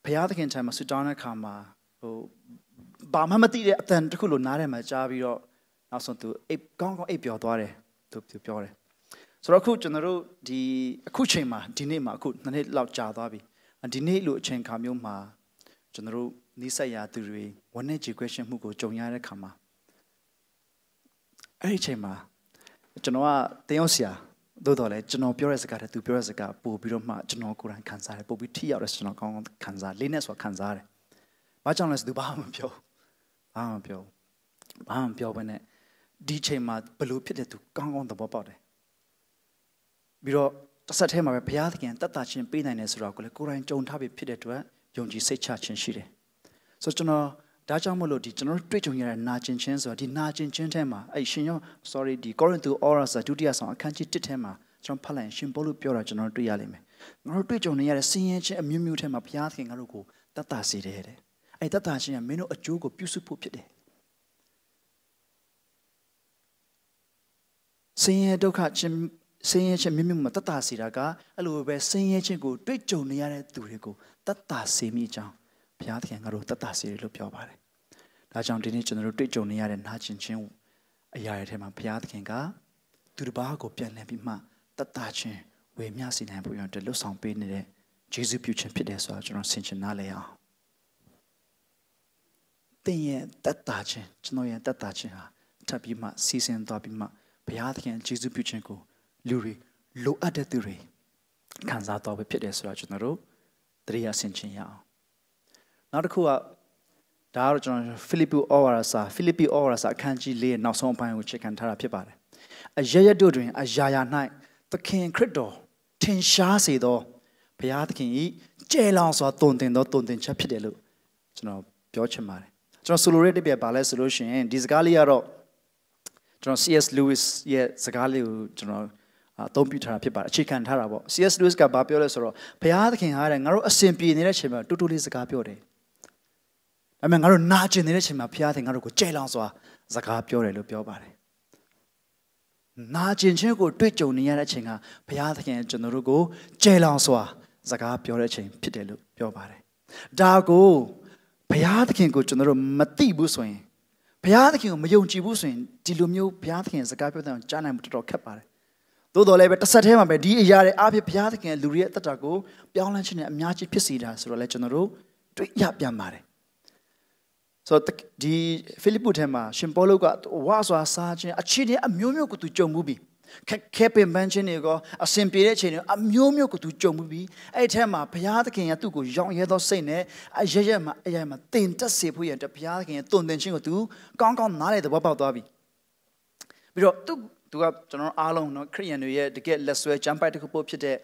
ဘုရားသခင်ထံမှာဆွတောင်းတဲ့အခါမှာဟိုဘာမှမသိတဲ့အတန်တစ်ခုလိုနားထဲမှာကြားပြီးတော့နောက်ဆုံးသူအိတ်ကောင်းကောင်းအိတ်ပျော်သွားတယ်သူပြောတယ်ဆိုတော့အခုကျွန်တော်တို့ဒီအခုချိန်မှာဒီနေ့မှာအခုနှစ်နှစ်လောက်ကြာသွားပြီဒီနေ့လိုအချိန်ခါမျိုးမှာကျွန်တော်တို့နီးစပ်ရာသူတွေဝမ်းနဲ့ကြေကွဲရှင်မှုကိုကြုံရတဲ့ခါမှာအဲ့ဒီအချိန်မှာကျွန်တော်ကတင်ယောက်ဆရာသို့တော်လည်းကျွန်တော်ပြောတဲ့စကားတဲ့သူပြောတဲ့စကားပို့ပြီးတော့မှကျွန်တော်ကိုယ်တိုင်ခံစားတယ်ပို့ပြီးထိရောက်တယ်ကျွန်တော်ကောင်းကောင်းခံစားလေးနဲ့ဆိုခံစားတယ်။ဘာကြောင့်လဲဆိုသူဘာမှမပြောဘာမှမပြောဘာမှမပြောဘဲနဲ့ဒီချိန်မှာဘလို့ဖြစ်တဲ့သူကောင်းကောင်းသဘောပေါက်တယ်ပြီးတော့တစ်ဆက်တည်းမှာပဲဘုရားသခင်တတ်တာချင်းပေးနိုင်တယ်ဆိုတာကိုလည်းကိုယ်တိုင်ကြုံထားပြီးဖြစ်တဲ့အတွက်ယုံကြည်စိတ်ချခြင်းရှိတယ်ဆိုတော့ကျွန်တော်ဒါကြောင့်မလို့ဒီကျွန်တော်တို့တွေ့ကြုံရတဲ့နာကျင်ခြင်းဆိုတာဒီနာကျင်ခြင်းထဲမှာအဲ့ရှင်ရော sorry ဒီ Corinthians Aura ဆိုဒုတိယဆောင်အခန်းကြီး1ထဲမှာကျွန်တော်ဖတ်လိုက်ရင်ရှင်ပေါလုပြောတာကျွန်တော်တွေ့ရလိမ့်မယ်ငါတို့တွေ့ကြုံနေရတဲ့ဆင်းရဲခြင်းအမျိုးမျိုးထဲမှာဘုရားသခင်ငါတို့ကိုတတ်တာစေတယ်တဲ့အဲ့တတ်တာခြင်းကမင်းတို့အကျိုးကိုပြုစုဖို့ဖြစ်တယ်ဆင်းရဲဒုက္ခချင်းဆင်းရဲခြင်းမြင့်မြတ်မတတ်တာစေတာကအဲ့လိုပဲဆင်းရဲခြင်းကိုတွေ့ကြုံနေရတဲ့သူတွေကိုတတ်တာစေမိကြောင်းဘုရားသခင်ကတို့တတ်တာစေတယ်လို့ပြောပါတယ်။ဒါကြောင့်ဒီနေ့ကျွန်တော်တို့တွေ့ကြုံနေရတဲ့နာကျင်ခြင်းအရာတွေထဲမှာဘုရားသခင်က သူတစ်ပါးကိုပြန်လည်ပြီးမှတတ်တာခြင်းဝေမျှစေနိုင်ဖို့ရတဲ့လွတ်ဆောင်ပေးနေတဲ့ဂျေဇုပြုခြင်းဖြစ်တယ်ဆိုတာကျွန်တော်ဆင်ခြင်နားလည်အောင်။သင်ရဲ့တတ်တာခြင်းကျွန်တော်ရဲ့တတ်တာခြင်းဟာထပ်ပြီးမှစီစဉ်သွားပြီးမှဘုရားသခင်ယေရှုပြုခြင်းကိုလူတွေလိုအပ်တဲ့သူတွေခံစားတော်ပဲဖြစ်တယ်ဆိုတော့ကျွန်တော်တို့သတိရဆင်ခြင်ရအောင်နောက်တစ်ခုကဒါကတော့ကျွန်တော်ဖိလိပ္ပိဩဝါဒစာဖိလိပ္ပိဩဝါဒစာအခန်းကြီး၄ရဲ့နောက်ဆုံးအပိုင်းကိုချေခံထားတာဖြစ်ပါတယ်အရရတို့တွင်အရာရာ၌သခင်ခရစ်တော်ထင်ရှားစေသောဘုရားသခင်ဤကြဲလောင်စွာတုန်တင်သောတုန်တင်ချက်ဖြစ်တယ်လို့ကျွန်တော်ပြောချင်ပါတယ်ကျွန်တော်ဆိုလိုရတဲ့ပြပါလဲဆိုလို့ရှိရင်ဒီစကားလေးကတော့ကျွန်တော် CS Lewis ရဲ့စကားလေးကိုကျွန်တော်အသုံးပြထားတာဖြစ်ပါတယ်အခြေခံထားတာပေါ့ CS Lewis ကဘာပြောလဲဆိုတော့ဘုရားသခင်ဟာတဲ့ငါတို့အစဉ်ပြေနေတဲ့အချိန်မှာတူတူလေးစကားပြောတယ်ဒါပေမဲ့ငါတို့နာကျင်နေတဲ့အချိန်မှာဘုရားသခင်ငါတို့ကိုကြဲလောင်စွာ စကားပြောတယ်လို့ပြောပါတယ်နာကျင်ခြင်းကိုတွေ့ကြုံနေရတဲ့အချိန်ကဘုရားသခင်ကျွန်တော်တို့ကိုကြဲလောင်စွာစကားပြောတဲ့အချိန်ဖြစ်တယ်လို့ပြောပါတယ်ဒါကိုဘုရားသခင်ကိုကျွန်တော်တို့မသိဘူးဆိုရင်ဘုရားသခင်ကိုမယုံကြည်ဘူးဆိုရင်ဒီလိုမျိုးဘုရားသခင်စကားပြောတဲ့အောင်ကြားနိုင်မှုတော်တော်ခက်ပါတယ်။သို့တော်လည်းပဲတစ်ဆက်တည်းမှာပဲဒီအရာတွေအပြင်ဘုရားသခင်လူတွေရဲ့အသက်တာကိုပြောင်းလဲခြင်းနဲ့အများကြီးဖြစ်စေတာဆိုတော့လည်းကျွန်တော်တို့တွေ့ရပြန်ပါတယ်။ဆိုတော့ဒီဖိလိပ္ပုထဲမှာရှင်ပေါလုကဝါစွာစားခြင်းအခြေအနေအမျိုးမျိုးကိုသူကြုံမှုပြီးခက်ခဲပင်ပန်းခြင်းတွေကိုအစဉ်ပြေတဲ့အချိန်တွေအမျိုးမျိုးကိုသူကြုံမှုပြီးအဲ့ထဲမှာဘုရားသခင်ကသူ့ကိုရောင်ရဲသောစိတ်နဲ့အရရမှာအရရမှာတင်တက်စေဖို့ရတဲ့ဘုရားသခင်ရဲ့တုန်တင်ခြင်းကိုသူကောင်းကောင်းနားလည်သဘောပေါက်သွားပြီပြီးတော့သူသူကကျွန်တော်အားလုံးနော်ခရိယန်တွေရဲ့တကယ်လက်ဆွဲကျမ်းပိုက်တစ်ခုပို့ဖြစ်တဲ့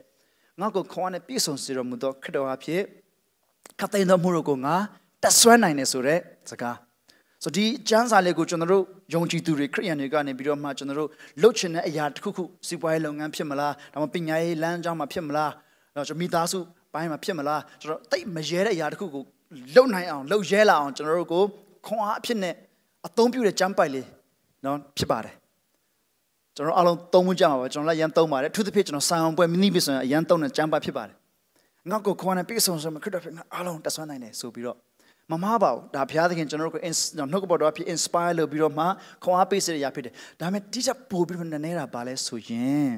ငါ့ကိုခေါင်းနဲ့ပြည့်စုံစေတော်မူသောခရစ်တော်အဖြစ်ခတ်သိမ်းတော်မူကိုငါတက်ဆွမ်းနိုင်တယ်ဆိုတဲ့စကားဆိုဒီကျမ်းစာလေးကိုကျွန်တော်တို့ယုံကြည်သူတွေခရိယန်တွေကနေပြီးတော့မှကျွန်တော်တို့လှုပ်ချင်တဲ့အရာတစ်ခုခုစီးပွားရေးလုပ်ငန်းဖြစ်မလားဒါမှပညာရေးလမ်းကြောင်းမှာဖြစ်မလားတော့မိသားစုပိုင်းမှာဖြစ်မလားကျွန်တော်တိတ်မရဲတဲ့အရာတစ်ခုကိုလှုပ်နိုင်အောင်လှုပ်ရဲလာအောင်ကျွန်တော်တို့ကိုခွန်အားအဖြစ်နဲ့အသုံးပြုတဲ့ကျမ်းပိုက်လေးနော်ဖြစ်ပါတယ်ကျွန်တော်အားလုံးသုံးမှုကြမှာပါကျွန်တော်လည်းရန်သုံးပါတယ်အထူးသဖြင့်ကျွန်တော်ဆိုင်အောင်ပွဲမိနစ်ပြီဆိုရင်အရန်သုံးတဲ့ကျမ်းပိုက်ဖြစ်ပါတယ်ငါ့ကိုခွန်အားနဲ့ပြည့်စုံဆုံးမှာခရစ်တော်ဖြစ်ငါအားလုံးတက်ဆွမ်းနိုင်တယ်ဆိုပြီးတော့မမှားပါဘူးဒါဘုရားသခင်ကျွန်တော်တို့ကိုနှုတ်ကပေါ်တော်ဖြစ် inspire လုပ်ပြီးတော့မှခွန်အားပေးစေတဲ့အရာဖြစ်တယ်ဒါပေမဲ့တိကျပို့ပြီးတော့နည်းနည်းတာပါလဲဆိုရင်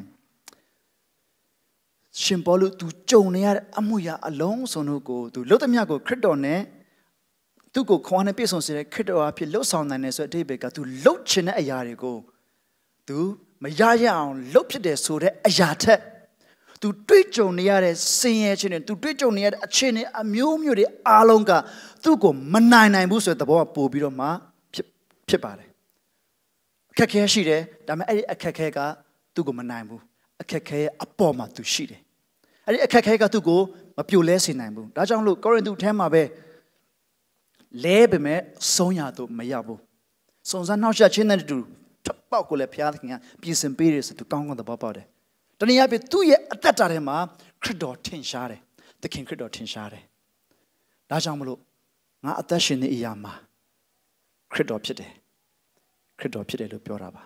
ရှင်ပေါလုသူကြုံနေရတဲ့အမှုရာအလုံးစုံတို့ကိုသူလုတ်သမျှကိုခရစ်တော်နဲ့သူ့ကိုခွန်အားနဲ့ပြည့်စုံစေတဲ့ခရစ်တော်အဖြစ်လှုပ်ဆောင်နိုင်တယ်ဆိုတဲ့အဓိပ္ပာယ်ကသူလှုပ်ချင်တဲ့အရာတွေကိုသူမရရအောင်လှုပ်ဖြစ်တယ်ဆိုတဲ့အရာထက်။ तू တွေ့ကြုံနေရတဲ့ဆင်းရဲခြင်းတွေ तू တွေ့ကြုံနေရတဲ့အခြေအနေအမျိုးမျိုးတွေအားလုံးကသူ့ကိုမနိုင်နိုင်ဘူးဆိုတဲ့သဘောကပို့ပြီးတော့မှဖြစ်ဖြစ်ပါတယ်။အခက်ခဲရှိတယ်ဒါပေမဲ့အဲ့ဒီအခက်ခဲကသူ့ကိုမနိုင်ဘူး။အခက်ခဲအပေါ်မှာ तू ရှိတယ်။အဲ့ဒီအခက်ခဲကသူ့ကိုမပြိုလဲစေနိုင်ဘူး။ဒါကြောင့်လို့ကောရိန္သုထဲမှာပဲလဲပေမဲ့ဆုံးရတော့မရဘူး။စုံစမ်းနှောက်ယှက်ခြင်းနဲ့တူထပ်ပေါက်ကိုလည်းဘုရားသခင်ကပြင်ဆင်ပေးတယ်ဆိုသူကောင်းကောင်းသဘောပေါက်တယ်။တနည်းအားဖြင့်သူ့ရဲ့အသက်တာထဲမှာခရစ်တော်ထင်ရှားတယ်သခင်ခရစ်တော်ထင်ရှားတယ်ဒါကြောင့်မလို့ငါအသက်ရှင်နေအရာမှာခရစ်တော်ဖြစ်တယ်ခရစ်တော်ဖြစ်တယ်လို့ပြောတာပါ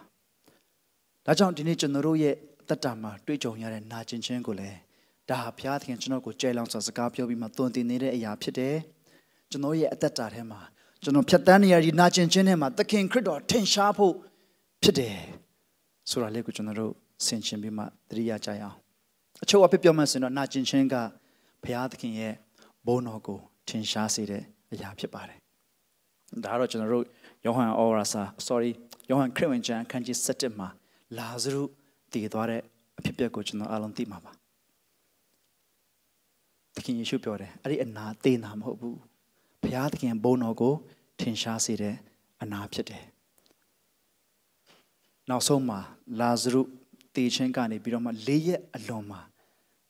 ဒါကြောင့်ဒီနေ့ကျွန်တော်တို့ရဲ့အသက်တာမှာတွေ့ကြုံရတဲ့နာကျင်ခြင်းကိုလည်းဒါဘုရားသခင်ကျွန်တော်ကိုကြဲလောင်စွာစကားပြောပြီးမှသွန်သင်နေတဲ့အရာဖြစ်တယ်ကျွန်တော်ရဲ့အသက်တာထဲမှာကျွန်တော်ဖြတ်တန်းနေရဒီနာကျင်ခြင်းထဲမှာသခင်ခရစ်တော်ထင်ရှားဖို့ဖြစ်တယ်ဆိုတာလေးကိုကျွန်တော်တို့ဆင်ခြင်ပြီးမှတရိယာကြရအောင်အချို့အဖြစ်ပြောမှဆိုတော့နာကျင်ခြင်းကဘုရားသခင်ရဲ့ဘုန်းတော်ကိုထင်ရှားစေတဲ့အရာဖြစ်ပါတယ်ဒါကတော့ကျွန်တော်တို့ယောဟန်အော်ရာစာ sorry ယောဟန်ခရစ်ဝင်ကျမ်းခန်းကြီး7မှာ လာဇရုတည်သွားတဲ့အဖြစ်အပျက်ကိုကျွန်တော်အလုံးသိမှာပါသခင်ယေရှုပြောတယ်အဲ့ဒီအနာသေနာမဟုတ်ဘူးဘုရားသခင်ဘုန်းတော်ကိုထင်ရှားစေတဲ့အနာဖြစ်တယ်နောက်ဆုံးမှာလာဇရုတည်ခြင်းကနေပြီးတော့မှ၄ရက်အလွန်မှာ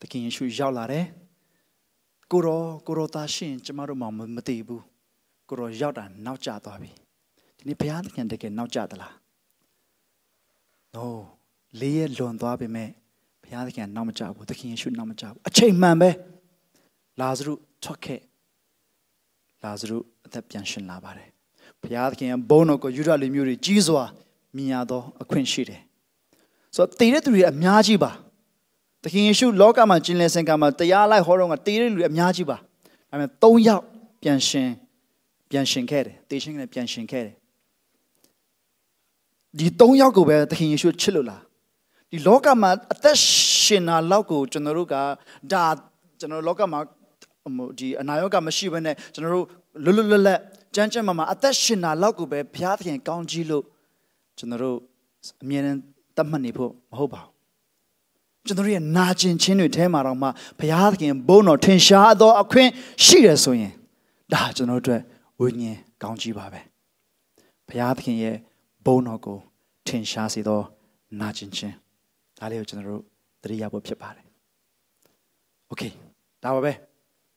သခင်ယေရှုရောက်လာတယ်။ကိုရောကိုရောသားရှင်ကျမတို့မှမတည်ဘူး။ကိုရောရောက်တာနောက်ကျသွားပြီ။ဒီနေ့ဘုရားသခင်တကယ်နောက်ကျသလား။ No ၄ရက်လွန်သွားပြီမဲ့ဘုရားသခင်နောက်မကျဘူး။သခင်ယေရှုနောက်မကျဘူး။အချိန်မှန်ပဲ။လာဇရုထွက်ခဲ့။လာဇရုအသက်ပြန်ရှင်လာပါတယ်။ဘုရားသခင်ဘုန်းတော်ကိုယူရလူမျိုးတွေကြီးစွာမြင်ရသောအခွင့်ရှိတယ်။ဆိုတော့တည်တဲ့သူတွေအများကြီးပါသခင်ယေရှုလောကမှာကျင်လည်စင်ကမှာတရားလိုက်ဟောတော့ကတည်တဲ့လူတွေအများကြီးပါဒါပေမဲ့၃ယောက်ပြန်ရှင်ပြန်ရှင်ခဲ့တယ်တေရှင်ကလည်းပြန်ရှင်ခဲ့တယ်ဒီ၃ယောက်ကိုပဲသခင်ယေရှုချစ်လို့လားဒီလောကမှာ အသက်ရှင်တာလောက်ကို ကျွန်တော်တို့ကဒါကျွန်တော်လောကမှာဒီအနာရောဂါမရှိဘဲနဲ့ကျွန်တော်တို့လွတ်လွတ်လပ်လပ်ကြမ်းကြမ်းမာမာအသက်ရှင်တာလောက်ကိုပဲဘုရားသခင်ကောင်းကြီးလို့ကျွန်တော်တို့အမြဲတမ်းတတ်မှတ်နေဖို့မဟုတ်ပါဘူးကျွန်တော်ရဲ့နာကျင်ခြင်းတွေထဲမှာတော့မှဘုရားသခင်ဘုန်းတော်ထင်ရှားသော အခွင့်ရှိတယ်ဆိုရင်ဒါကျွန်တော်တို့ဝိညာဉ်ကောင်းကြီးပါပဲဘုရားသခင်ရဲ့ဘုန်းတော်ကိုထင်ရှားစေသောနာကျင်ခြင်းဒါလေးကိုကျွန်တော်တို့သတိရဖို့ဖြစ်ပါတယ်โอเคဒါပါပဲ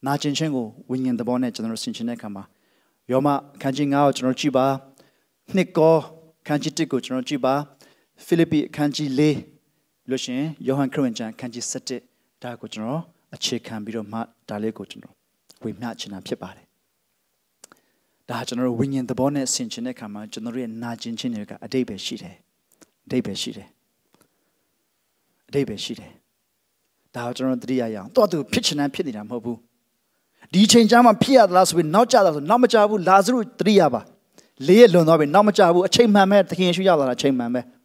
နာကျင်ခြင်းကိုဝိညာဉ်သဘောနဲ့ကျွန်တော်တို့ဆင်ခြင်တဲ့အခါမှာယောမခန်းကြီး9ကိုကျွန်တော်ကြည့်ပါနှစ်ကောခန်းကြီး1ကိုကျွန်တော်ကြည့်ပါဖိလိပ္ပိအခန်းကြီး၄လို့ရှင်ယောဟန်ခရစ်ဝင်ကျမ်းအခန်းကြီး7ဒါကိုကျွန်တော်အခြေခံပြီးတော့မှဒါလေးကိုကျွန်တော်ဝေမျှချင်တာဖြစ်ပါတယ်။ဒါကျွန်တော်တို့ဝိညာဉ်သဘောနဲ့ဆင်ခြင်တဲ့အခါမှာကျွန်တော်တို့ရဲ့နာကျင်ခြင်းတွေကအတိတ်ပဲရှိတယ်။အတိတ်ပဲရှိတယ်။အတိတ်ပဲရှိတယ်။ဒါကိုကျွန်တော်သတိရရအောင်။တော့သူဖြစ်ချင်တာဖြစ်နေတာမဟုတ်ဘူး။ဒီချိန်ကြာမှဖြစ်ရသလားဆိုပြီးနောက်ကျတာဆိုနောက်မကျဘူးလာဇရုသတိရပါ။လေးရလွန်သွားပြီနောက်မကျဘူးအချိန်မှန်ပဲသခင်ယေရှုရောက်လာတာအချိန်မှန်ပဲ။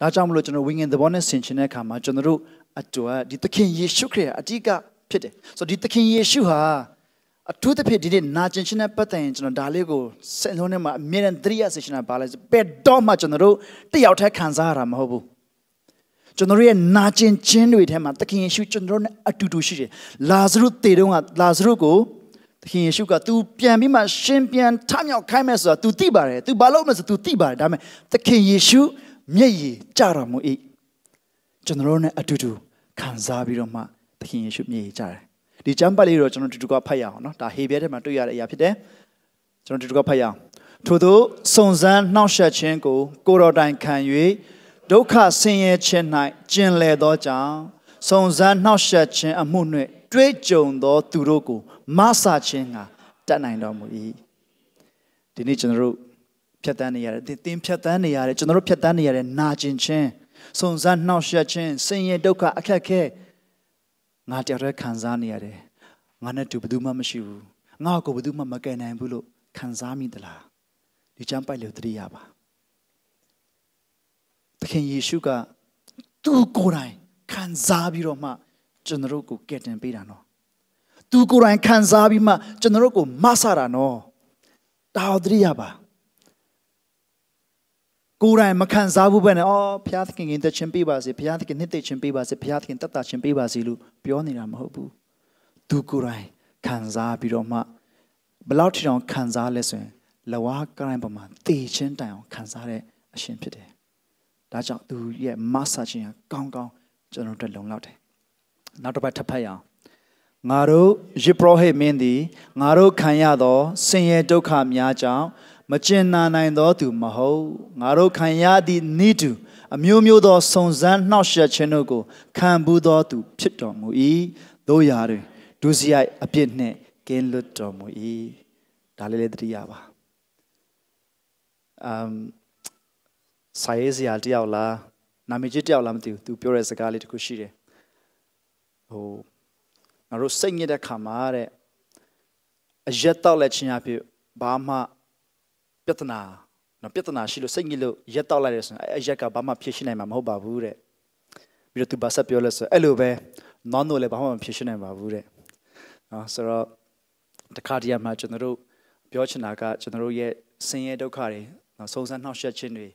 ဒါကြောင့်မလို့ကျွန်တော်ဝိငင်သဘောနဲ့ဆင်ခြင်တဲ့အခါမှာကျွန်တော်တို့အတွက်ဒီသခင်ယေရှုခရစ်အဓိကဖြစ်တယ်။ဆိုတော့ဒီသခင်ယေရှုဟာအထူးသဖြင့်ဒီနေ့နာကျင်ခြင်းနဲ့ပတ်သက်ရင်ကျွန်တော်ဒါလေးကိုစဉ်းစားနေမှာအမြဲတမ်းသတိရစေချင်တာပါလဲဆိုဘယ်တော့မှကျွန်တော်တို့တယောက်တည်းခံစားရတာမဟုတ်ဘူး။ကျွန်တော်ရဲ့နာကျင်ခြင်းတွေထဲမှာသခင်ယေရှုကျွန်တော်နဲ့အတူတူရှိတယ်။လာဇရုတေတုန်းကလာဇရုကိုသခင်ယေရှုက "तू ပြန်ပြီးမှရှင်ပြန်ထမြောက်ခိုင်းမယ်"ဆိုတာ "तू သိပါတယ်။ तू ဘာလုပ်မလဲ"ဆို "तू သိပါတယ်။ဒါပေမဲ့သခင်ယေရှုမျက်ရည်ကျတော်မူ၏ကျွန်တော်တို့နဲ့အတူတူခံစားပြီးတော့မှသခင်ယေရှုမျက်ရည်ကျတယ်ဒီကျမ်းပတ်လေးတော့ကျွန်တော်တူတူကဖတ်ရအောင်နော်ဒါဟေဘရဲထဲမှာတွေ့ရတဲ့အရာဖြစ်တယ်ကျွန်တော်တူတူကဖတ်ရအောင်ထို့သောစုံစမ်းနှောက်ယှက်ခြင်းကို ကိုတော်တိုင်ခံ၍ဒုက္ခဆင်းရဲခြင်း၌ကျင်လည်သောကြောင့်စုံစမ်းနှောက်ယှက်ခြင်းအမှုနှင့်တွေးကြုံသော သူတို့ကိုမဆာခြင်းကတတ်နိုင်တော်မူ၏ဒီနေ့ကျွန်တော်တို့ဖြတ်တန်းနေရတယ်သင်ဖြတ်တန်းနေရတယ်ကျွန်တော်တို့ဖြတ်တန်းနေရတယ်နာကျင်ခြင်းစုံစမ်းနှောက်ယှက်ခြင်းဆင်းရဲဒုက္ခအခက်ခဲငါတရားခံစားနေရတယ်ငါနဲ့တူဘယ်သူမှမရှိဘူးငါ့ကိုဘယ်သူမှမကယ်နိုင်ဘူးလို့ခံစားမိသလားဒီချမ်းပိုက်လို့တရိယာပါသခင်ယေရှုကသူ့ကိုယ်တိုင်ခံစားပြီးတော့မှ ကျွန်တော်ကိုကယ်တင်ပေးတာနော်သူကိုယ်တိုင်ခံစားပြီးမှကျွန်တော်ကိုမဆတာနော်တာဝတရိယာပါကိုယ်တိုင်မခံစားဘူးပဲနဲ့အော်ဘုရားသခင်ရင်တခြင်းပေးပါစေဘုရားသခင်နှစ်သိခြင်းပေးပါစေဘုရားသခင်တတ်တာခြင်းပေးပါစေလို့ပြောနေတာမဟုတ်ဘူးသူကိုယ်တိုင်ခံစားပြီးတော့မှဘလောက်ထိအောင်ခံစားလဲဆိုရင်လဝါကိုင်းပမာတေချင်းတိုင်အောင်ခံစားတဲ့အရှင်ဖြစ်တယ်ဒါကြောင့်သူရဲ့မဆာခြင်းကကောင်းကောင်းကျွန်တော်တို့လုံလောက်တယ်နောက်တစ်ပတ်ထပ်ဖတ်ရအောင်ငါတို့ယေပရောဟိတ်မင်းသည်ငါတို့ခံရသောဆင်းရဲဒုက္ခများကြောင့်မကျင်နာနိုင်သောသူမဟုတ်ငါတို့ခံရသည့်ဤသူအမျိုးမျိုးသောစုံစမ်းနှောက်ယှက်ခြင်းတို့ကို ခံဘူးသောသူဖြစ်တော်မူ၏တို့ရာတွင်ဒုစရိုက်အပြစ်နှင့်ကင်းလွတ်တော်မူ၏ဒါလေးလေးသတိရပါအမ်ဆိုင်ရေးစရာတယောက်လားနာမည်ကြီးတယောက်လားမသိဘူးသူပြောတဲ့စကားလေးတစ်ခုရှိတယ်ဟိုငါတို့စိတ်ညစ်တဲ့ခါမှာတဲ့အရက်တောက်လက်ချင်းအဖြစ်ဘာမှပြဿနာနော်ပြဿနာရှိလို့စိတ်ညစ်လို့ရက်တောက်လိုက်ရဆိုရင်အဲ့ရက်ကဘာမှဖြစ်ရှင်းနိုင်မှာမဟုတ်ပါဘူးတဲ့ပြီးတော့သူဘာဆက်ပြောလဲဆိုအဲ့လိုပဲနွန်တို့လည်းဘာမှမဖြစ်ရှင်းနိုင်ပါဘူးတဲ့နော်ဆိုတော့တခါတရံမှာကျွန်တော်တို့ပြောချင်တာကကျွန်တော်တို့ရဲ့ဆင်းရဲဒုက္ခတွေနော်စုံစမ်းနှောက်ယှက်ခြင်းတွေ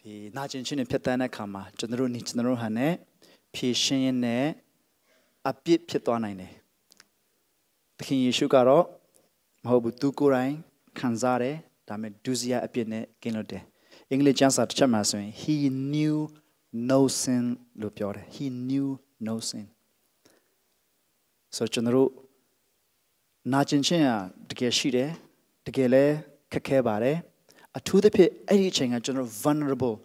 ဒီနာကျင်ခြင်းတွေဖြတ်တန်းတဲ့အခါမှာကျွန်တော်တို့နေကျွန်တော်တို့ဟာ ਨੇ ဖြည့်ရှင်းရင်းနဲ့အပြစ်ဖြစ်သွားနိုင်တယ်သခင်ယေရှုကတော့မဟုတ်ဘူးသူကိုယ်တိုင်ခံစားတယ်ဒါမဲ့ဒုစရိုက်အပြစ်နဲ့ကင်းလွတ်တယ်အင်္ဂလိပ်ကျမ်းစာတစ်ချက်မှာဆိုရင် he knew no sin လို့ပြောတယ် he knew no sin ဆိုတော့ကျွန်တော်တို့နာကျင်ခြင်းဟာတကယ်ရှိတယ်တကယ်လဲခက်ခဲပါတယ်အထူးသဖြင့်အဲ့ဒီအချိန်ကကျွန်တော် vulnerable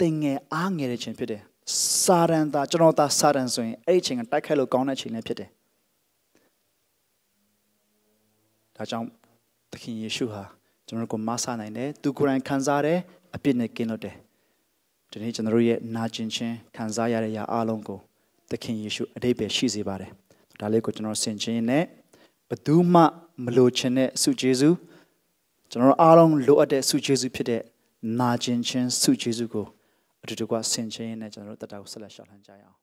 တင်ငယ်အားငယ်တဲ့အချိန်ဖြစ်တယ်စာရန်သာကျွန်တော်သာစာရန်ဆိုရင်အဲ့ဒီအချိန်ကတိုက်ခိုက်လို့ကောင်းတဲ့အချိန်လည်းဖြစ်တယ်ဒါကြောင့်သခင်ယေရှုဟာကျွန်တော်တို့ကိုမဆနိုင်တယ်သူကိုယ်တိုင်ခံစားတယ်အပြစ်နဲ့ကင်းလွတ်တယ်ဒီနေ့ကျွန်တော်တို့ရဲ့နာကျင်ခြင်းခံစားရတဲ့အရာအလုံးကိုသခင်ယေရှုအတိတ်ပဲရှိစေပါတယ်ဒါလေးကိုကျွန်တော်ဆင်ခြင်နဲ့ဘသူမှမလိုချင်တဲ့ဆုကျေးဇူးကျွန်တော်အားလုံးလိုအပ်တဲ့ဆုကျေးဇူးဖြစ်တဲ့နာကျင်ခြင်းဆုကျေးဇူးကိုအတူတူကဆင်ခြင်နဲ့ကျွန်တော်တို့တတတော်ဆက်လက်ရှောက်လှမ်းကြရအောင်